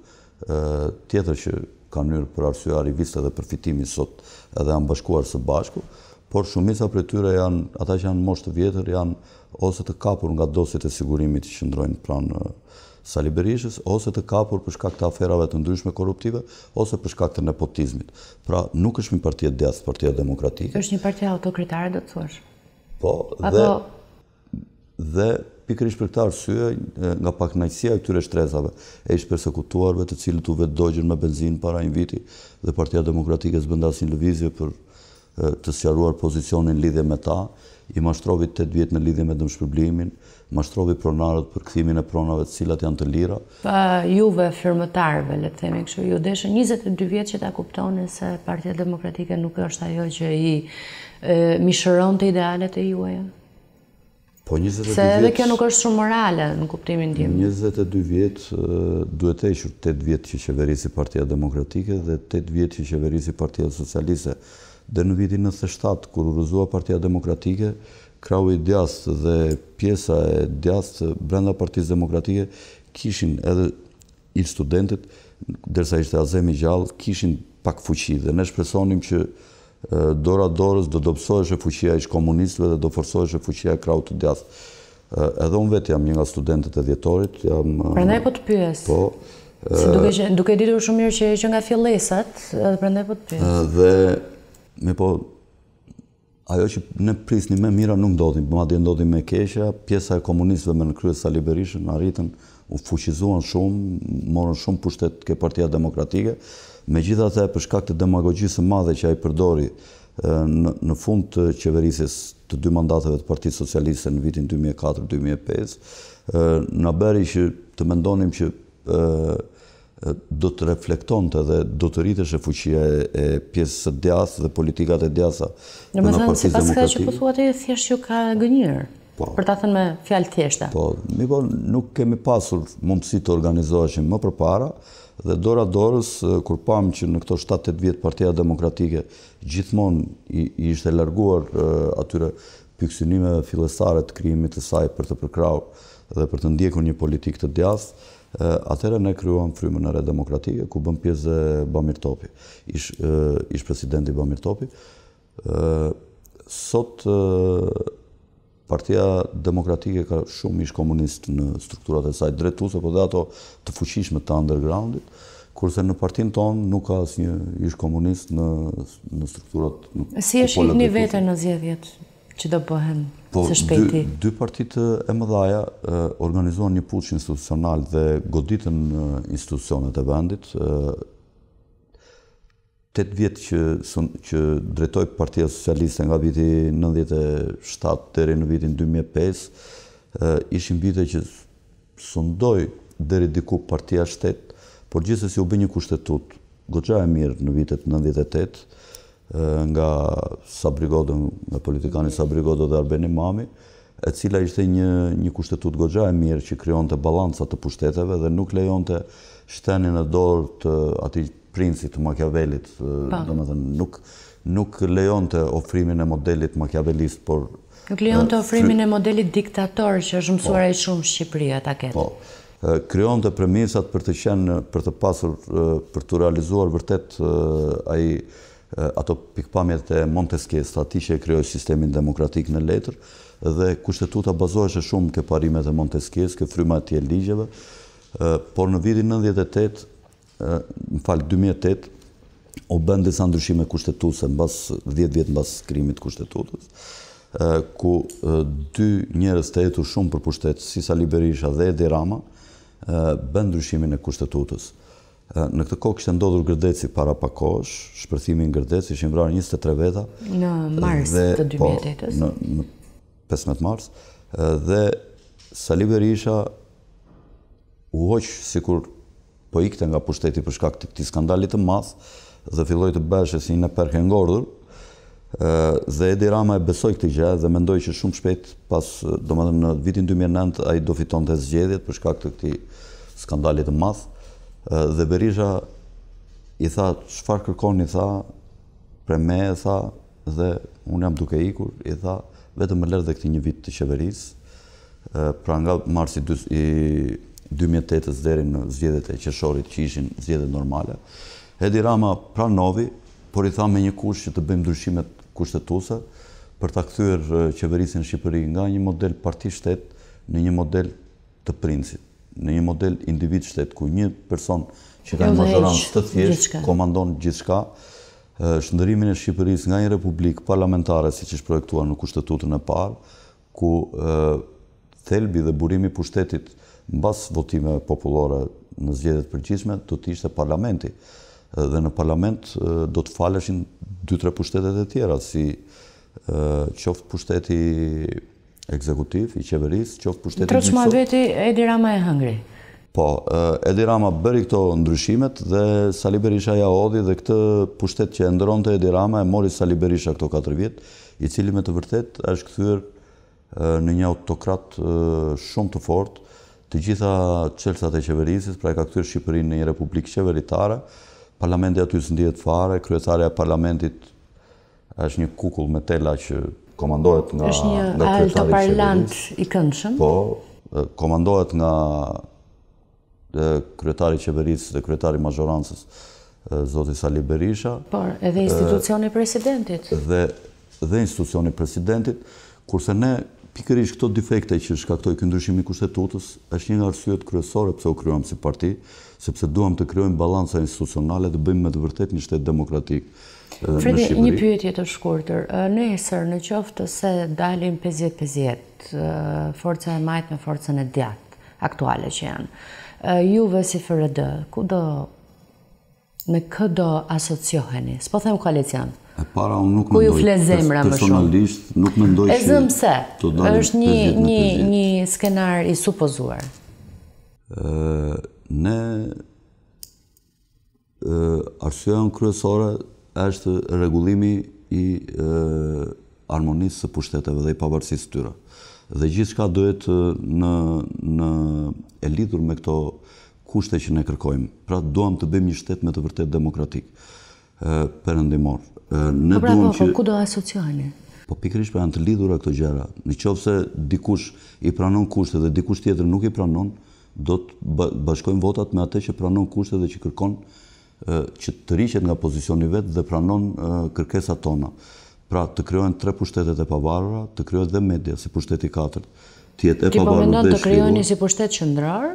tjetër që kanë njërë për arsua riviste dhe përfitimi sot edhe janë bashkuar së bashku, por shumisa për tyre janë, ata që janë moshtë vjetër, janë ose të kapur nga dosit e sigurimit që ndrojnë pranë Sali Berishës, ose të kapur përshkak të aferave të ndryshme korruptive, ose shkak të nepotizmit. Pra, nuk është një partia djathë, partia demokratike. është një partia autokritare, do të thuash. Po, dhe... Apo... Dhe pikërisht për këtë arsye, nga pak e këtyre shtresave e ishtë persekutuarve të cilët u vetdogjën me benzinë para një viti dhe Partia Demokratike s'bën një lëvizje për të sjaruar pozicionin lidhje me ta, i mashtrovit 8 vjet në lidhje me dëmshpërblimin, mashtrovi pronarët për këthimin e pronave të cilat janë të lira. Pa juve firmëtarve, le të themi këshu, ju deshe 22 vjetë që ta kuptoni se Partia Demokratike nuk është ajo që i mishëron të idealet e juaja? Po 22 vjetë... Se edhe kjo nuk është shumë morale në kuptimin tim. 22 vjetë duhet e ishur 8 vjetë që qeverisi Partia Demokratike dhe 8 vjetë që qeverisi Partia Socialiste. Dhe në vitin 97, kur u rëzua Partia Demokratike, krau i djast dhe pjesa e djast brenda Partisë Demokratike kishin edhe i studentët, dërsa ishte azemi gjallë, kishin pak fuqi dhe ne shpresonim që dora dorës do dobësohesh e fuqia ish komunistëve dhe do forsohesh e fuqia krau të djast. Edhe unë vetë jam një nga studentët e djetorit. Jam, pra ne po të pyes. Po. Se duke, duke ditur shumë mirë që e që nga fillesat, edhe pra ne po të pyes. Dhe, me po, ajo që ne prisnim me mira nuk ndodhi, ma dhe ndodhi me keshja, pjesa e komunistëve me në kryet sa Berishën në arritën, u fuqizuan shumë, morën shumë pushtet ke partia demokratike, me gjitha të e përshka këtë demagogjisë madhe që a i përdori në fund të qeverisis të dy mandatëve të partijës socialiste në vitin 2004-2005, në beri që të mendonim që do të reflekton të dhe do të rritë e fuqia e pjesë së djasë dhe politikat e djatha në partizë demokrati. Në më thënë, si pas ka që po atë e thjesht ju ka gënjërë, po. për ta thënë me fjalë thjeshta. Po, mi po, nuk kemi pasur mundësi të organizoheshim më përpara, dhe dora dorës, kur pamë që në këto 7-8 vjetë partia demokratike, gjithmonë i, ishte larguar atyre pyksynimeve filesare të krimit të saj për të përkrau dhe për të ndjekur një politikë të djathë, Atëherë ne kryuam frymën e re demokratike, ku bëm pjesë dhe Bamir Topi, ish, ish presidenti Bamir Topi. Sot partia demokratike ka shumë ish komunist në strukturat e saj drejtuse, po dhe ato të fuqishme të undergroundit, kurse në partinë tonë nuk ka asë një ish komunist në, në strukturat... si është i një vete në zjedhjet që do bëhen Po, dy, dy partitë e mëdhaja organizuan një puqë institucional dhe goditën në institucionet e vendit. Tet vjetë që, që drejtoj partia socialiste nga viti 97 dheri në vitin 2005, ishim vite që sundoj dheri diku partia shtetë, por gjithës si u bë një kushtetut, gogja e mirë në vitet 98, nga Sabrigodën, nga politikani Sabrigodën dhe Arbeni Mami, e cila ishte një, një kushtetut gogja e mirë që kryon të balansat të pushteteve dhe nuk lejon të shtenin e dorë të ati princit të Machiavellit, po. do me nuk, nuk lejon të ofrimin e modelit Machiavellist, por... Nuk lejon të ofrimin e modelit diktator që është mësuar e po. shumë Shqipëria ta ketë. Po, kryon të premisat për të qenë, për të pasur, për të realizuar vërtet aji ato pikpamjet e Montesquieu, sa që e kryoj sistemin demokratik në letër, dhe kushtetuta bazoheshe shumë ke parimet e Montesquieu, ke fryma tje ligjeve, por në vidin 98, në falë 2008, o bëndë disa ndryshime kushtetuse në bas 10 vjetë në bas krimit kushtetutës, ku dy njerës të jetur shumë për pushtetës, si Sali Berisha dhe Edi Rama, bëndë ndryshimin e kushtetutës. Në këtë kohë kështë ndodhur gërdeci para pakosh, shpërthimi në gërdeci, ishim vrarë 23 veta. Në mars të 2008 Po, Në 15 mars. Dhe Salib Berisha u hoqë si kur po ikte nga pushteti përshka këti këti skandalit të mathë dhe filloj të bëshë si në perhe ngordur dhe Edi Rama e besoj këti gjë dhe mendoj që shumë shpet pas do më dhe në vitin 2009 a i do fiton të zgjedhjet përshka këti skandalit të mathë dhe Berisha i tha, shfar kërkon i tha, pre me e tha, dhe unë jam duke ikur, i tha, vetëm më lërë dhe këti një vit të qeverisë, pra nga marsi 2008-ës dherin në zjedet e qeshorit që ishin zjedet normale, Hedi Rama pranovi, por i tha me një kush që të bëjmë ndryshimet kushtetuse, për të këthyër qeverisin Shqipëri nga një model parti shtetë në një model të princit në një model individ shtet, ku një person që ka jo, një së të thjesht, komandon gjithë shka, shëndërimin e Shqipëris nga një republikë parlamentare, si që është projektuar në kushtetutën e parë, ku thelbi dhe burimi pushtetit në basë votime populore në zgjedet përgjishme, do të ishte parlamenti. Dhe në parlament do të faleshin 2-3 pushtetet e tjera, si qoftë pushteti ekzekutiv, i qeverisë, qoftë pushtetit mjësor. Trotshma veti Edi Rama e hëngri. Po, Edi Rama bëri këto ndryshimet dhe Sali Berisha ja odi dhe këtë pushtet që ndronë të Edi Rama e mori Sali Berisha këto 4 vjetë, i cili me të vërtet është këthyrë në një autokrat shumë të fort, të gjitha qelësat e qeverisës, pra e ka këtyrë Shqipërinë në një republikë qeveritare, parlamentet aty së ndijet fare, kryetarja parlamentit është një kukull me tela që komandohet nga është një nga kryetari i qeverisë. i këndshëm. Po, komandohet nga kryetari i qeverisë dhe kryetari majorancës zoti Sali Berisha. Por edhe institucioni i presidentit. Dhe dhe institucioni i presidentit, kurse ne pikërisht këto defekte që shkaktoi ky ndryshim i kushtetutës është një nga arsyet kryesore pse u kryojmë si parti, sepse duam të krijojmë balansa institucionale dhe bëjmë me të vërtetë një shtet demokratik. Fredi, një pyetje të shkurtër. Nesër, në qoftë se dalin 50-50, forca e majtë me forcën e djatë, aktuale që janë, juve si FRD, ku do, me kë do asocioheni? s'po po them koalicion. E para, unë nuk mendoj, personalisht, nuk mendoj që... E zëmë se, është një, një, një skenar i supozuar. ne, e, arsua në kryesore, është regullimi i harmonisë së pushteteve dhe i pavarësisë tyre. Dhe gjithë shka duhet në, në e lidhur me këto kushte që ne kërkojmë. Pra, duham të bëjmë një shtet me të vërtet demokratik, përëndimor. Ne pra, po, që... Po, ku do e sociali? Po, pikrish pra janë të lidhur e këto gjera. Në qovë se dikush i pranon kushte dhe dikush tjetër nuk i pranon, do të bashkojmë votat me atë që pranon kushte dhe që kërkon që të rishet nga pozicioni vetë dhe pranon kërkesa tona. Pra të kryojen tre pushtetet e pavarura, të kryojen dhe media si pushteti 4, të jetë e po pavarur dhe shkidur. Ti përmendon të kryojeni si pushtet qëndrar?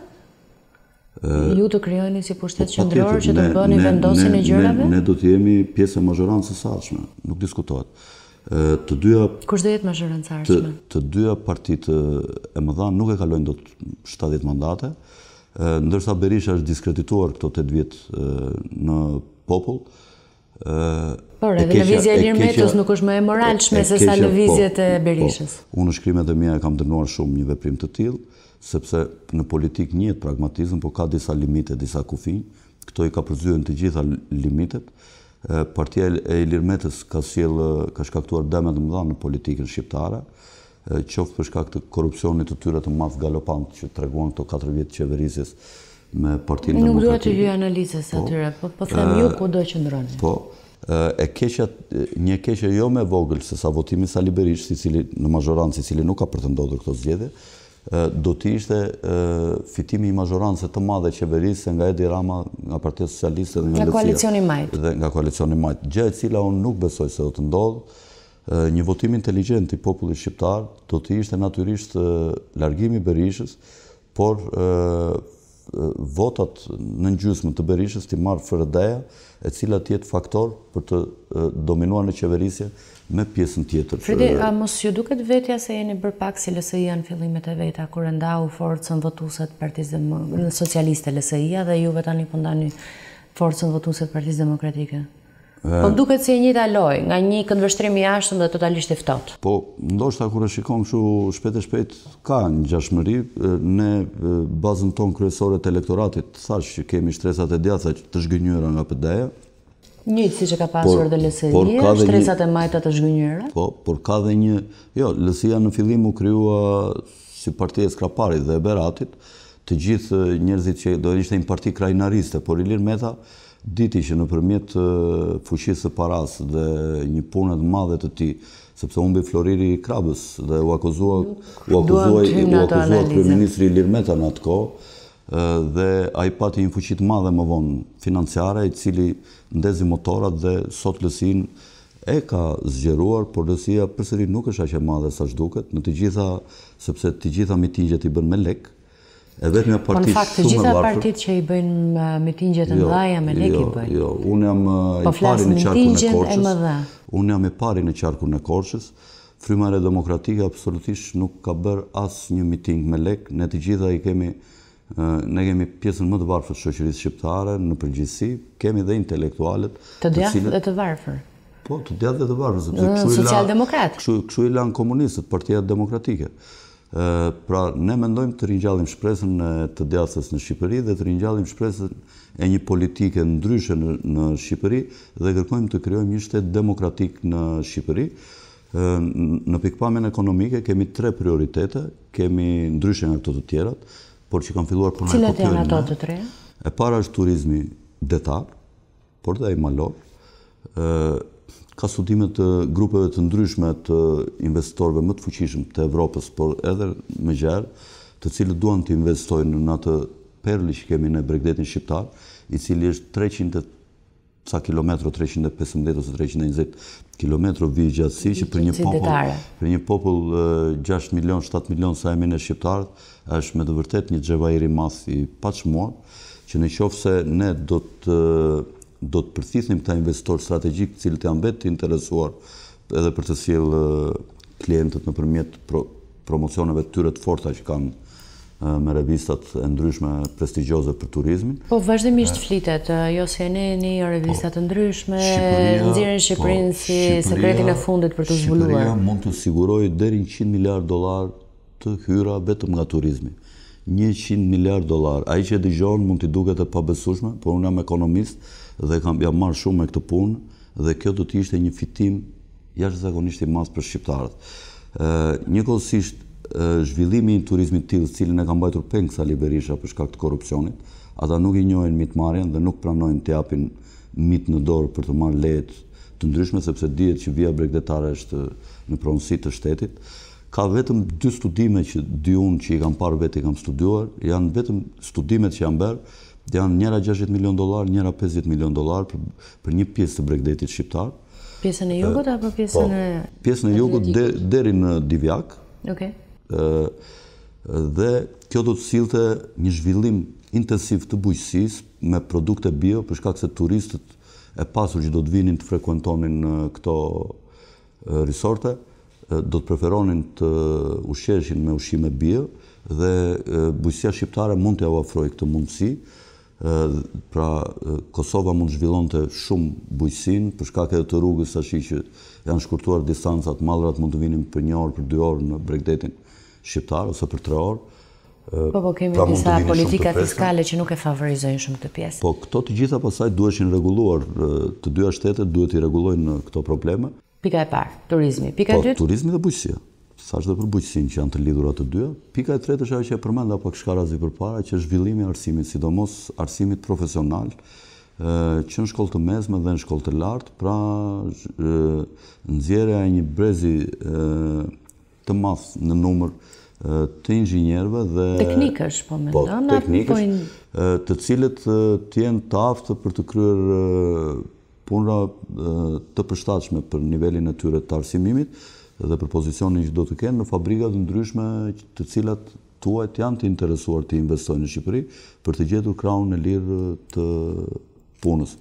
Ju të kryojeni si pushtet po qëndrar që të bëni vendosin e gjërave? Ne, ne do të jemi pjesë e mazhoranë së sashme, nuk diskutohet. Të dyja... Kusht dhe jetë mazhoranë së Të dyja partit e më dhanë nuk e kalojnë do të 70 mandate, ndërsa Berisha është diskredituar këto 8 vjet në popull. Por, edhe lëvizja e Lirmetës nuk është më e moralshme se sa lëvizjet po, e po, Berishës. Po, unë shkrimet dhe mija e kam dënuar shumë një veprim të tillë, sepse në politikë njët pragmatizm, po ka disa limite, disa kufinj, këto i ka përzyën të gjitha limitet. Partia e Lirmetës ka, ka shkaktuar demet më dha në politikën shqiptare, qoftë për shkak të korrupsionit të tyre të madh galopant që treguan këto 4 vjet qeverisës me Partinë Demokratike. Unë nuk duhet të huaj analizës po, atyre, po po kam ju dojë që ndron. Po, e keq një keqë jo më vogël se sa votimi i liberishtë i cili në majorancë, i cili nuk ka për të ndodhur këto zgjedhje, do të ishte fitimi i majorancës të madhe qeverisë nga Edi Rama, nga Partia Socialiste dhe nga Koalicioni majtë. Dhe nga Koalicioni gjë e cila unë nuk besoj se do të ndodhë një votim inteligent i popullit shqiptar do të ishte natyrisht largimi Berishës, por votat në njësmë të Berishës të frd fërëdeja, e cila jetë faktor për të dominuar në qeverisje me pjesën tjetër. Fredi, a mos ju duket vetja se jeni bërë pak si lësëia në fillimet e veta, kur enda u forcën votuset partiz dhe socialiste lësëia dhe ju vetani pëndani po forcën votuset partiz demokratike? Po duket si e njëta loj, nga një këndvështrim i jashtëm dhe totalisht i ftohtë. Po, ndoshta kur e shikon kështu shpejt e shpejt ka një gjashmëri në bazën tonë kryesore të elektoratit, thash që kemi shtresat e djathta të zhgënjura nga PD-ja. Një si që ka pasur dhe lësia një, shtresat e majta të zhgënjura. Po, por ka dhe një, jo, lësia në fillim u kryua si partijet e skraparit dhe beratit, të gjithë njerëzit që do e një parti krajnariste, por i lirë meta, diti që në përmjet fuqisë paras dhe një punët madhe të ti, sepse unë floriri i krabës dhe u akuzua kërë Ministri Lirmeta në atë ko, dhe a i pati një fuqit madhe më vonë financiare, i cili ndezi motorat dhe sot lësin e ka zgjeruar, por lësia përseri nuk është ashe madhe sa shduket, në të gjitha, sepse të gjitha mitingjet i bën me lekë, e vetë një po, partit shumë e varfër. Po në fakt, gjitha partit që i bëjnë mitingjet e jo, mëdha, jam lek jo, i bëjnë. Jo, po, unë jam i pari në qarkun e korqës. Unë jam i pari në qarkun e korqës. Frymare demokratike absolutisht nuk ka bërë asë një miting me lek. Ne të gjitha i kemi, ne kemi pjesën më të varfër të shoqërisë shqiptare në përgjithsi, kemi dhe intelektualet. Të djathë dhe të varfër. Po, të djathë dhe të varfër. Socialdemokrat. Këshu i lanë komunistët, partijat demokratike. Pra, ne mendojmë të rinjallim shpresën e të djasës në Shqipëri dhe të rinjallim shpresën e një politike ndryshe në Shqipëri dhe kërkojmë të kryojmë një shtetë demokratik në Shqipëri. Në pikpamen ekonomike kemi tre prioritete, kemi ndryshe nga këtë të tjerat, por që kam filluar për në këtë të tjerat. e nga të të tre? E para është turizmi detar, por dhe e malor, ka studimet të grupeve të ndryshme të investitorve më të fuqishëm të Evropës, por edhe më gjerë, të cilët duan të investojnë në atë perli që kemi në bregdetin shqiptar, i cili është 300 sa kilometro, 315 ose 320 kilometro vijë gjatësi, që për një popull, për një popull 6 milion, 7 milion sa e mine shqiptarët, është me të vërtet një gjevajri mas i pachmor, që në qofë se ne do të do të përthithnim të investor strategjik cilë të janë vetë interesuar edhe për të sil klientët në përmjet promocioneve të tyre të forta që kanë me revistat e ndryshme prestigjose për turizmin. Po, vazhdimisht flitet, jo se e një revistat po, e ndryshme, nëzirën po, Shqipërinë si sekretin e fundit për të zhvulluar. Shqipëria mund të siguroj dherin 100 miliard dolar të hyra vetëm nga turizmi. 100 miliard dolar. Ai që dëgjon mund t'i duket të pabesueshme, por unë jam ekonomist dhe kam jam marr shumë me këtë punë dhe kjo do të ishte një fitim jashtëzakonisht i madh për shqiptarët. Një njëkohësisht zhvillimi i turizmit till, i cili ne ka mbajtur kësa Liberisha për shkak të korrupsionit, ata nuk i mitë mitmarrjen dhe nuk pranojnë të japin mit në dorë për të marrë lejet të ndryshme sepse dihet që via bregdetare është në pronësi të shtetit ka vetëm dy studime që dy unë që i kam parë vetë i kam studuar, janë vetëm studimet që janë berë, janë njëra 60 milion dolar, njëra 50 milion dolar për një pjesë të bregdetit shqiptar. Pjesën e jugut apo po, pjesën e... Pjesën e jugët deri në divjak. Ok. Dhe kjo do të silte një zhvillim intensiv të bujësis me produkte bio, shkak se turistët e pasur që do të vinin të frekuentonin këto resorte, do të preferonin të ushqeshin me ushime bio dhe bujësia shqiptare mund të ja këtë mundësi, pra Kosova mund zhvillon të shumë bujësin, përshka këtë të rrugës ashi që janë shkurtuar distancat, malrat mund të vinim për një orë, për dy orë në bregdetin shqiptar, ose për tre orë, Po, po, kemi njësa pra disa politika fiskale që nuk e favorizojnë shumë të pjesë. Po, këto të gjitha pasaj duheshin reguluar, të dyja shtetet duhet i regulojnë këto probleme. Pika e parë, turizmi. Pika po, dytë? Po, turizmi dhe bujqësia. Sa është dhe për bujqësin që janë të lidhura të dyja. Pika e tretë është ajo që e përmenda pak shkarazi për para, që është villimi arsimit, sidomos arsimit profesional, që në shkollë të mesme dhe në shkollë të lartë, pra nëzjere e një brezi të mathë në numër të inxinjerve dhe... Teknikësh, po me po, në, teknikësh, të cilët të jenë taftë për të kryer punra të përshtatshme për nivelin e tyre të arsimimit dhe për pozicionin që do të kenë në fabrikat ndryshme të cilat tuaj të janë të interesuar të investojnë në Shqipëri për të gjetur kraun e lirë të punës.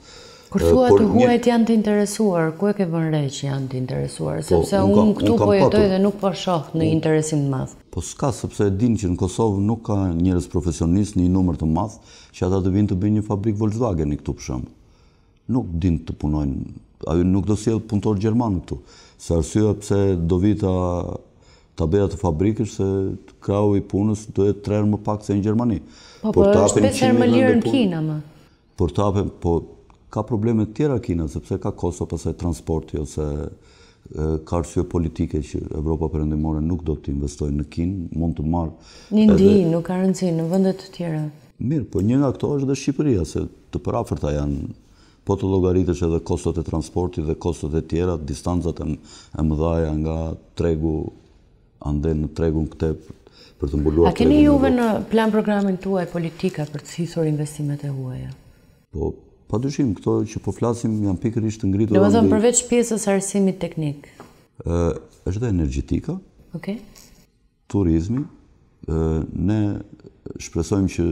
Kur thua të huajt janë të interesuar, ku e ke vënë re që janë të interesuar? Po, sepse unë këtu po jetoj dhe nuk po shoh në interesin interesim të madh. Po s'ka sepse e din që në Kosovë nuk ka njerëz profesionist në një numër të madh që ata të vinë të bëjnë një fabrikë Volkswagen këtu për nuk din të punojnë, ajo nuk do sjellë punëtor gjerman këtu. Se arsyeja pse do vita tabela të fabrikës se krau i punës do të tre më pak se në Gjermani. Po, por po, ta hapin më lirë në Kinë më. Por ta po ka probleme të tjera Kina, sepse ka kosto pasaj transporti ose ka arsye politike që Evropa Perëndimore nuk do të investojë në Kinë, mund të marr. Në Indi nuk ka rëndësi në vende të tjera. Mirë, po një nga këto është dhe Shqipëria, se të përafërta janë po të logaritës edhe kostot e transporti dhe kostot e tjera, distanzat e mëdhaja nga tregu, ande në tregun këte për të mbuluar... A keni juve në plan programin tuaj politika për të sithur investimet e huaja? Po, pa dyshim, këto që po flasim janë pikërisht ngritur... Në më dhëmë përveç pjesës arsimit teknik? është dhe energetika, turizmi, ne shpresojmë që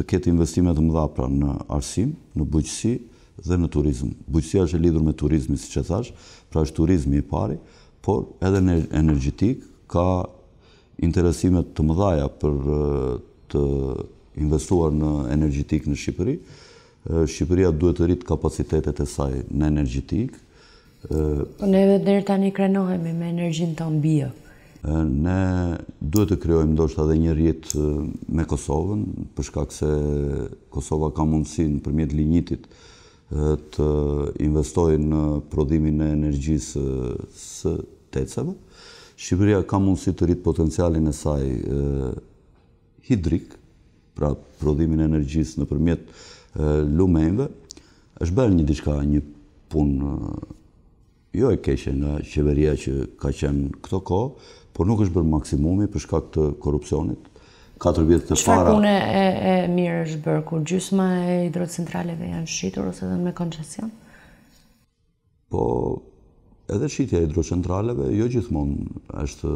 të ketë investimet mëdha pra në arsim, në bëgjësi, në bëgjësi, dhe në turizm. Bujqësia është e lidhur me turizmi, si që thash, pra është turizmi i pari, por edhe në energjitik ka interesimet të mëdhaja për eh, të investuar në energjitik në Shqipëri. Eh, Shqipëria duhet të rritë kapacitetet e saj në energjitik. Eh, po ne dhe dherë tani krenohemi me energjin të bio. Ne duhet të kryojmë ndoshta edhe një rritë me Kosovën, përshkak se Kosova ka mundësin përmjet linjitit të investojnë në prodhimin e energjisë së teceve. Shqipëria ka mundësi të rritë potencialin e saj hidrik, pra prodhimin e energjisë në përmjet lumenve, është bërë një diçka një punë jo e keshe nga qeveria që ka qenë këto kohë, por nuk është bërë maksimumi për shkak të korupcionit, 4 vjetë të para. Qëfar pune e mirë është bërë, kur gjysma e hidrocentraleve janë shqitur, ose dhe me koncesion? Po, edhe shqitja e hidrocentraleve, jo gjithmonë është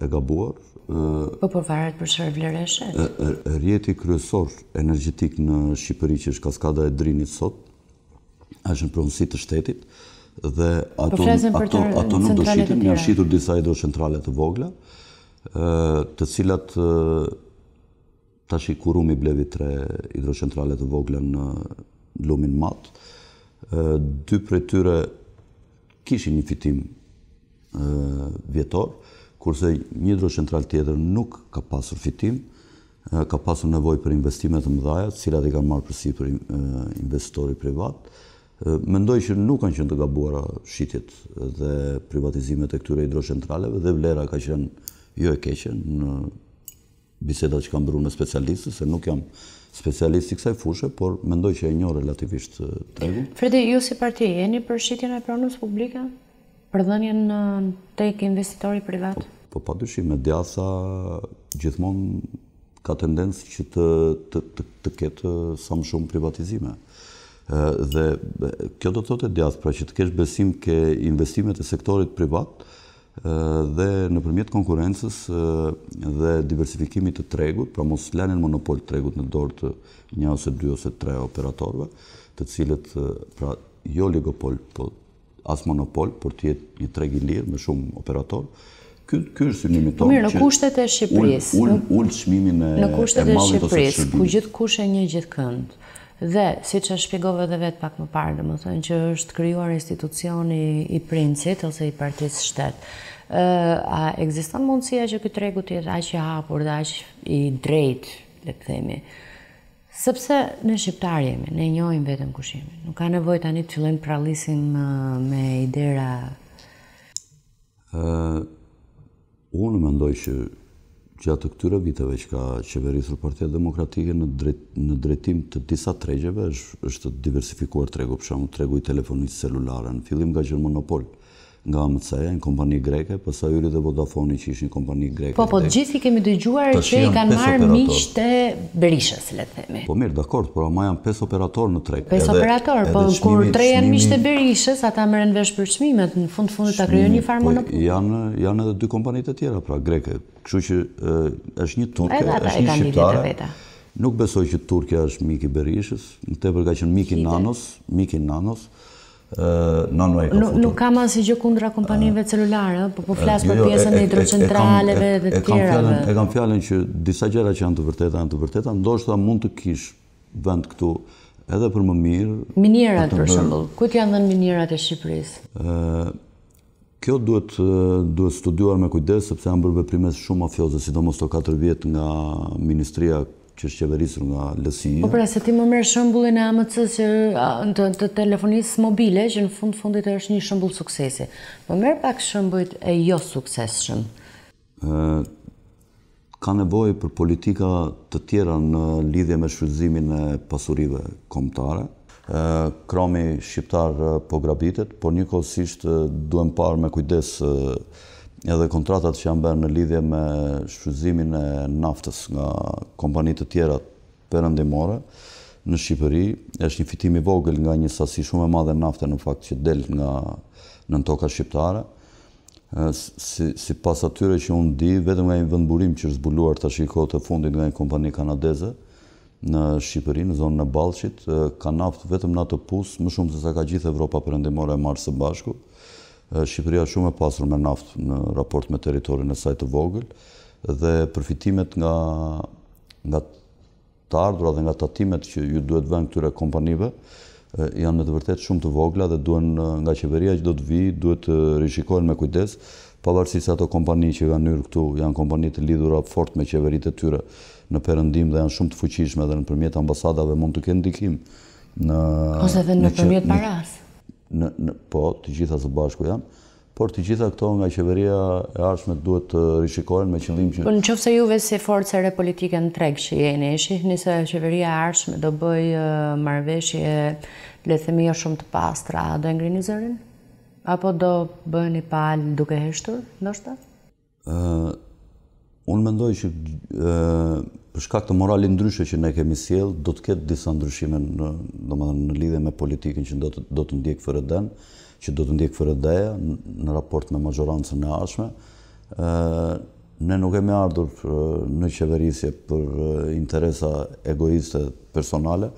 e gabuar. Po, po, varet për shërë vlereshet? Rjeti kryesor energetik në Shqipëri, që është kaskada e drinit sot, është në pronsi të shtetit, dhe ato po nuk do shqitim, janë shqitur disa hidrocentrale të vogla, të cilat Ta shi kur blevi tre hidrocentralet të vogla në lumin matë. Dy për e tyre kishin një fitim vjetor, kurse një hidrocentral tjetër nuk ka pasur fitim, ka pasur nevoj për investimet të mëdhajat, cilat i kanë marrë për për investori privat. Mendoj që nuk kanë qënë të gabuara shqitit dhe privatizimet e këtyre hidrocentraleve dhe vlera ka qenë jo e keqen në bisedat që kam bëru në specialistës, se nuk jam i kësaj fushë, por mendoj që e një relativisht tregun. Fredi, ju si parti jeni për shitjen e pronus publike? Për dhënien tek investitori privat? Po, po padyshim, djasa gjithmonë ka tendencë që të të të, të ketë sa më shumë privatizime. Ë dhe kjo do të thotë Mediasa, pra që të kesh besim ke investimet e sektorit privat, dhe në përmjet konkurencës dhe diversifikimit të tregut, pra mos lanin monopol të tregut në dorë të një ose dy ose tre operatorve, të cilët, pra jo oligopol, po as monopol, por të jetë një treg i lirë me shumë operator, Ky ky është synimi tonë. Po mirë, në kushtet e Shqipërisë. Ul ul, çmimin e në kushtet e, e ku gjithë kushe një gjithkënd. Dhe, si që shpjegove dhe vetë pak më parë, dhe më thënë që është kryuar institucioni i princit ose i partisë shtetë, a egziston mundësia që këtë regu të jetë aqë i hapur dhe aqë i drejtë, le të themi, Sëpse në shqiptar jemi, ne njojmë vetëm kushimi, Nuk ka nevojë tani të fillojmë prallisin me idera. Ë, më unë mendoj që gjatë të këtyre viteve që ka qeverisur Partia Demokratike në drejt në drejtim të disa tregjeve është është diversifikuar tregu për shkak të tregut të telefonit celular në fillim nga që monopol, nga amc një kompani greke, përsa po yri dhe Vodafone që ishë një kompani greke. Po, po, gjithë i kemi dëgjuar që i kanë marë miqë të Berishës, le të themi. Po, mirë, dakord, por ama janë 5 operatorë në trek. 5 operator, po, kur tre janë miqë të Berishës, ata më vesh për shmimet, në fund fundit të kryo një farë po, monopo. Janë, edhe dy kompanit e tjera, pra, greke. Kështu që është një turke, është një shqiptare. Nuk besoj që Turkja është miki Berishës, në ka miki Nanos, miki Nanos, non ka Nuk kam asë gjë kundra kompanive celulare, po po flasë jo, për pjesën e hidrocentraleve dhe tjera. E kam, fjallin, e kam fjallin që disa gjera që janë të vërteta, janë të vërteta, ndoshta mund të kishë vend këtu edhe për më mirë. Minierat, për, për ku kujtë janë dhe në e Shqipërisë? kjo duhet, duhet studuar me kujdes, sepse janë bërë veprimes shumë mafioze, sidomos të 4 vjetë nga Ministria që është qeverisur nga LSI. Po pra se ti më merr shembullin e AMC-s që të, telefonisë mobile që në fund fundit është një shembull suksesi. Më merr pak shembujt e jo suksesshëm. ë ka nevojë për politika të tjera në lidhje me shfrytëzimin e pasurive kombëtare. ë kromi shqiptar po grabitet, por njëkohësisht duhem parë me kujdes edhe kontratat që janë bërë në lidhje me shfryzimin e naftës nga kompanitë të tjera përëndimore në Shqipëri, është një fitimi vogël nga një sasi shumë e madhe nafte në fakt që del nga në toka shqiptare. Si, pas atyre që unë di, vetëm nga një vendburim që është zbuluar të shikot të fundit nga një kompani kanadeze në Shqipëri, në zonë në Balqit, ka naftë vetëm në atë pus, më shumë se sa ka gjithë Evropa përëndimore e marë së bashku. Shqipëria është shumë e pasur me naftë në raport me teritorin e saj të vogël dhe përfitimet nga nga të ardhura dhe nga tatimet që ju duhet vënë këtyre kompanive janë në të vërtetë shumë të vogla dhe duhen nga qeveria që do të vi, duhet të rishikohen me kujdes, pavarësisht se ato kompani që kanë hyrë këtu janë kompani të lidhura fort me qeveritë e tyre në perëndim dhe janë shumë të fuqishme dhe nëpërmjet ambasadave mund të kenë ndikim në ose nëpërmjet në në, po, të gjitha së bashku janë, por të gjitha këto nga qeveria e arshme duhet të rishikohen me qëllim që... Po në qëfë se juve si e politike në treg që jeni, shihni se qeveria e arshme do bëj marveshje le themi jo shumë të pastra, a do ngrini zërin? Apo do bëjë një pal duke heshtur, ndoshta? Uh, unë mendoj që për shkak të moralit ndryshe që ne kemi sjell, do të ketë disa ndryshime në, domethënë, në lidhje me politikën që do të do të ndjek FRD-n, që do të ndjek FRD-ja në raport me majorancën e ashme. ë ne nuk kemi ardhur në qeverisje për interesa egoiste personale,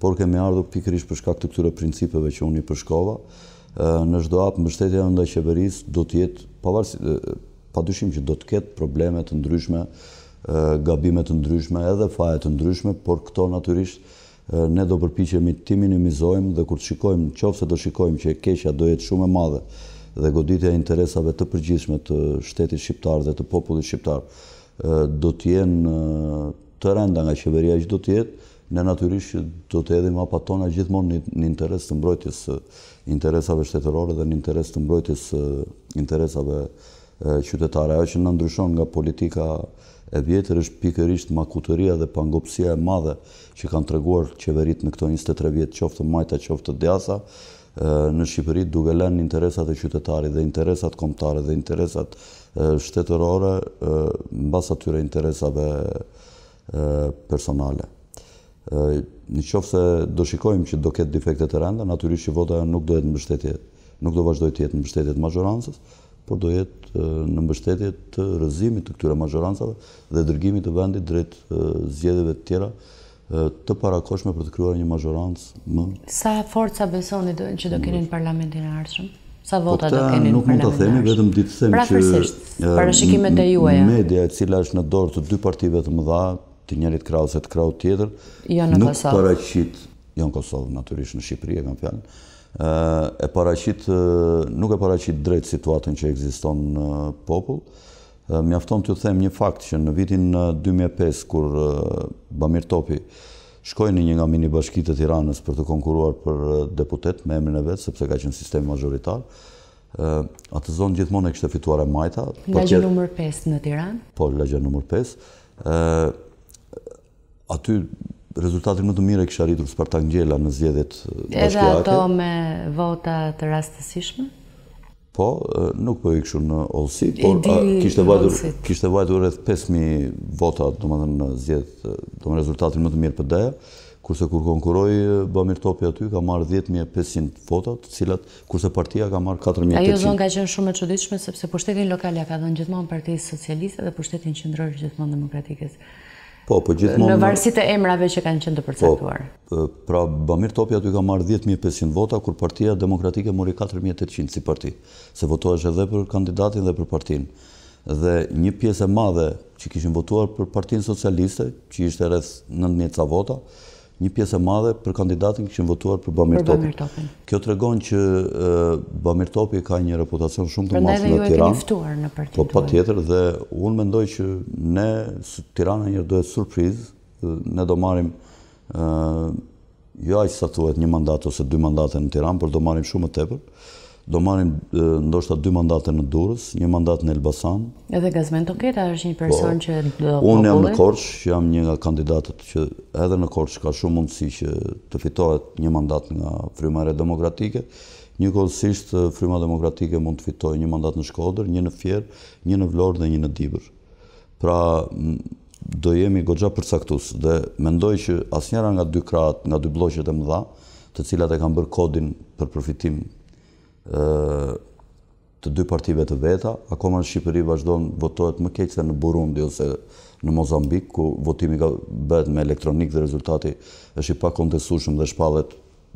por kemi ardhur pikërisht për shkak të këtyre principeve që unë i përshkova. në çdo hap mbështetja ndaj qeverisë do të jetë pavarësisht padyshim që do të ketë probleme të ndryshme, gabimet të ndryshme edhe fajet të ndryshme, por këto naturisht ne do përpichemi të minimizojmë dhe kur të shikojmë, qofse do shikojmë që e keqja do jetë shumë e madhe dhe goditja interesave të përgjithshme të shtetit shqiptar dhe të popullit shqiptar do t'jenë të renda nga qeveria që do t'jetë, ne naturisht do të edhim apa tona gjithmonë një interes të mbrojtjes interesave shtetërore dhe një interes të mbrojtjes interesave qytetare. Ajo që në ndryshon nga politika e vjetër është pikërisht makutëria dhe pangopsia e madhe që kanë të reguar qeverit në këto 23 vjetë qoftë majta qoftë djasa në Shqipëri duke len në interesat e qytetari dhe interesat komptare dhe interesat shtetërore në basa atyre interesave personale. Në qoftë se do shikojmë që do ketë defektet e renda, naturisht që vota nuk do jetë në bështetje, nuk do vazhdoj të jetë në bështetje të majoransës, por do jetë në mbështetje të rëzimit të këtyre majorancave dhe dërgimit të vendit drejt zjedheve të tjera të parakoshme për të kryuar një mazhorancë më... Sa forca besoni që do keni në parlamentin e arshëm? Sa po vota do keni në parlamentin e arshëm? Nuk mund të themi, vetëm ditë themi që... Parashikimet e juaja? Media e cila është në dorë të dy partive të mëdha, të njerit krauset, kraut tjetër... Jo në tjetër, Nuk paracit, jo në Kosovë, naturisht në Shqipëri e kam fjallë, e paraqit, nuk e paraqit drejt situatën që ekziston në popull. Mjafton të them një fakt që në vitin 2005, kur Bamir Topi shkoj në një nga mini bashkitë të tiranës për të konkuruar për deputet me emrin e vetë, sepse ka qënë sistem majoritar, atë zonë gjithmonë e kështë fituar e majta. Lëgjë nëmër 5 në tiranë? Po, lëgjë nëmër 5. Aty rezultatin më të mirë kështë arritur rritur Spartak Gjela në zjedhjet bashkjake. Edhe ato me vota të rastësishme? Po, nuk po i këshu në olësi, por kishte vajtur, kishte vajtur 5.000 vota, do më dhe në zjedh, do më rezultatin më të mirë për deja, kurse kur konkuroj Bamir Topi aty, ka marrë 10.500 vota, të cilat, kurse partia ka marrë 4.800. Ajo zonë ka qenë shumë e qëdishme, sepse pushtetin lokalja ka dhe në gjithmonë partijës socialiste dhe pushtetin qëndrorë gjithmonë demokratikës. Po, po gjithmonë... Në varsit e emrave që kanë qëndë të po, përcaktuar. Po, pra, Bamir Topi aty ka marrë 10.500 vota, kur partia demokratike mori 4.800 si parti. Se votuash edhe për kandidatin dhe për partin. Dhe një pjesë e madhe që kishin votuar për partin socialiste, që ishte rreth 9.000 ca vota, një pjesë e madhe për kandidatin që në votuar për Bamir Topi. Kjo të regon që Bamir Topi ka një reputacion shumë të masë nga Tiran. Për ne dhe ju e keni ftuar në partituar. Po pa tjetër dhe unë mendoj që ne, Tiran e njërë dohet surpriz, ne do marim jo aqë sa thuet një mandat ose dy mandate në Tiran, për do marim shumë të tepër do marim ndoshta dy mandate në Durës, një mandat në Elbasan. Edhe Gazmen Toketa është një po, person që do Unë jam në Korçë, jam një nga kandidatët që edhe në Korçë ka shumë mundësi që të fitohet një mandat nga Frymëria Demokratike. Njëkohësisht Frymëria Demokratike mund të fitojë një mandat në Shkodër, një në Fier, një në Vlorë dhe një në Dibër. Pra do jemi goxha përcaktues dhe mendoj që asnjëra nga dy kratë, nga dy bloqet e mëdha, të cilat e kanë bërë kodin për përfitim të dy partive të veta, akoma në Shqipëri vazhdojnë votohet më keqë se në Burundi ose në Mozambik, ku votimi ka bëhet me elektronik dhe rezultati është i pak kontesushëm dhe shpalet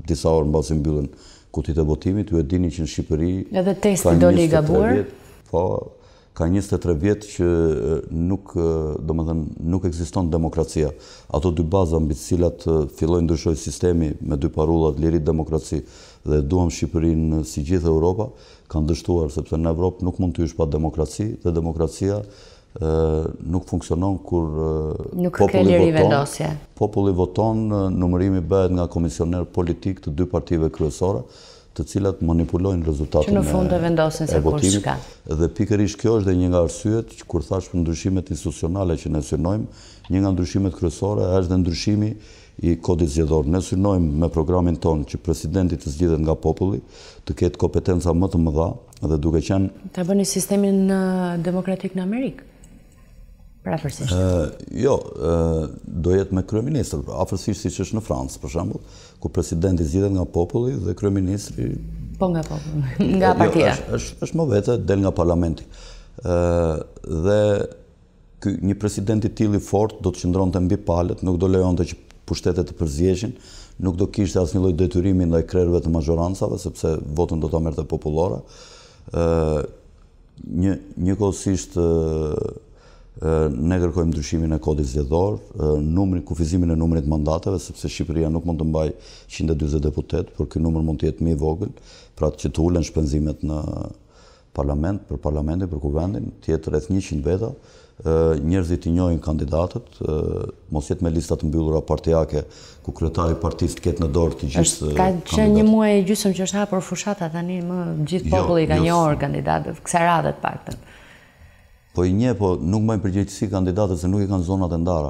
disa orë në basim mbyllën kutit e votimit, ju e dini që në Shqipëri... Edhe testi do i gabuar? Po, ka 23 vjetë që nuk, do më dhenë, nuk eksiston demokracia. Ato dy baza mbi cilat fillojnë ndryshoj sistemi me dy parullat, lirit demokraci, dhe duham Shqipërinë si gjithë Europa, kanë dështuar, sepse në Evropë nuk mund të jush pa demokraci, dhe demokracia nuk funksionon kur populli voton, populli voton numërimi bëhet nga komisioner politik të dy partive kryesore, të cilat manipulojnë rezultatën e votimit. Që në fund të vendosin se kur shka. Dhe pikërish kjo është dhe një nga arsyet, që kur thash për ndryshimet institucionale që nësynojmë, një nga ndryshimet kryesore është dhe ndryshimi i kodit zgjedhor. Ne synojmë me programin tonë që presidenti të zgjithet nga populli të ketë kompetenca më të mëdha dhe duke qenë... Ta bëni sistemin demokratik në Amerikë? Pra fërsisht? jo, do jetë me kryeministrë, pra, a fërsisht si që është në Fransë, për shambull, ku presidenti zgjithet nga populli dhe kryeministri... Po nga populli, nga jo, partia. Jo, është, më vete, del nga parlamenti. dhe një presidenti tili fort do të qëndron të mbi palet, nuk do lejon të që pushtetet të përzjeshin, nuk do kishte asë një lojtë detyrimi në e krerëve të mažorancave, sepse votën do të mërë të populora. Një, një kohësisht ne kërkojmë ndryshimin e kodit zjedhor, kufizimin e numrit mandateve, sepse Shqipëria nuk mund të mbaj 120 deputet, por kënë numër mund të jetë mi vogël, pra që të ulen shpenzimet në, parlament, për parlamentin, për kuvendin, tjetë rreth 100 veta, njerëzit i njojnë kandidatët, mos jetë me listat të mbyllura partijake, ku kretari partijës të ketë në dorë të gjithë kandidatët. Ka që një muaj e gjysëm që është hapër fushatat, tani një më gjithë jo, populli ka jo, një orë kandidatët, kësa radhet pak tënë. Po i nje, po nuk majnë përgjegjësi kandidatët se nuk i kanë zonat e ndara.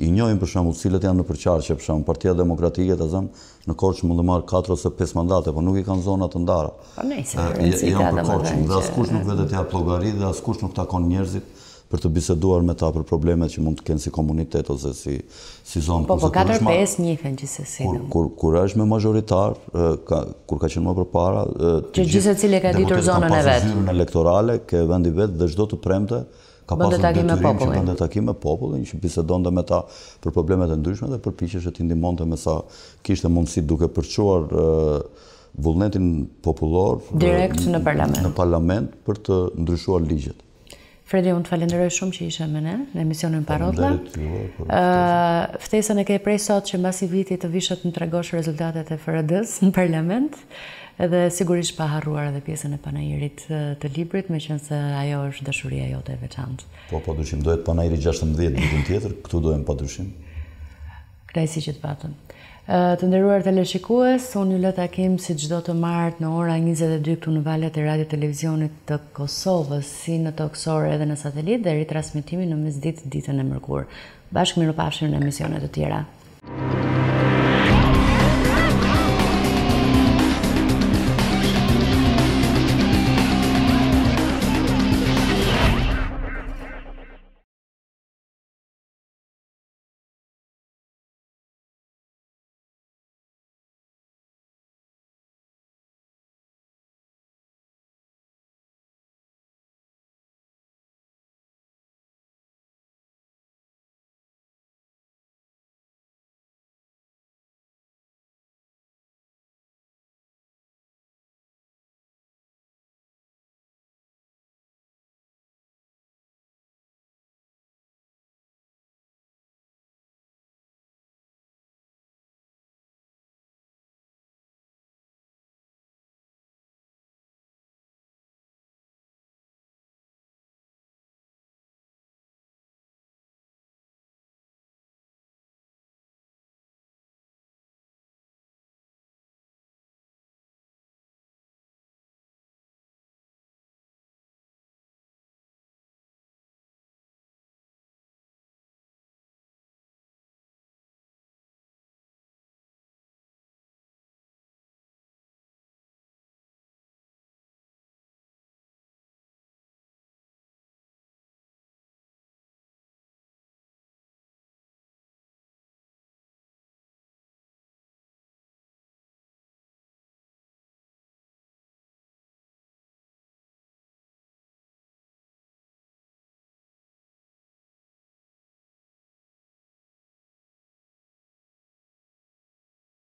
I njojnë për shembull cilët janë në përqarqje, për shembull Partia Demokratike ta zëm në Korçë mund të marr 4 ose 5 mandate, po nuk i kanë zonat e ndara. Po nejse, janë në Korçë, dhe askush nuk vetë të ia llogari dhe askush nuk takon njerëzit për të biseduar me ta për problemet që mund të kenë si komunitet ose si, si zonë. Po, po, 4-5 njëfen gjithse si. Kur, kur, kur është me majoritar, ka, kur ka qenë më për para, që gjithë cili ka ditur zonën e vetë. Deputet kanë elektorale, ke vendi vetë dhe do të premte, ka pasur detyrim me që bënde takim me popullin, që bisedon dhe me ta për problemet e ndryshme dhe për piqesh e t'indimon me sa kishtë e mundësi duke përquar vullnetin popullor direkt në parlament. në parlament për të ndryshuar ligjet. Fredi, unë të falenderoj shumë që ishe me ne, në emisionin Parodla. Ftesën e ke prej sot që mbas i vitit të vishët në tregosh rezultatet e FRD-s në parlament, edhe sigurisht pa harruar edhe pjesën e panajirit të librit, me qënë se ajo është dëshuria jote e veçantë. Po, pa po, dushim, dohet panajirit 16 të tjetër, këtu dojmë pa dushim. Krajsi që të patëm. Të nderuar të leshikues, unë një lëta kim si gjdo të martë në ora 22 këtu në valet e radio televizionit të Kosovës, si në toksore edhe në satelit dhe rritë në mizdit ditën e mërkur. Bashkë miru pashin në emisionet të tjera.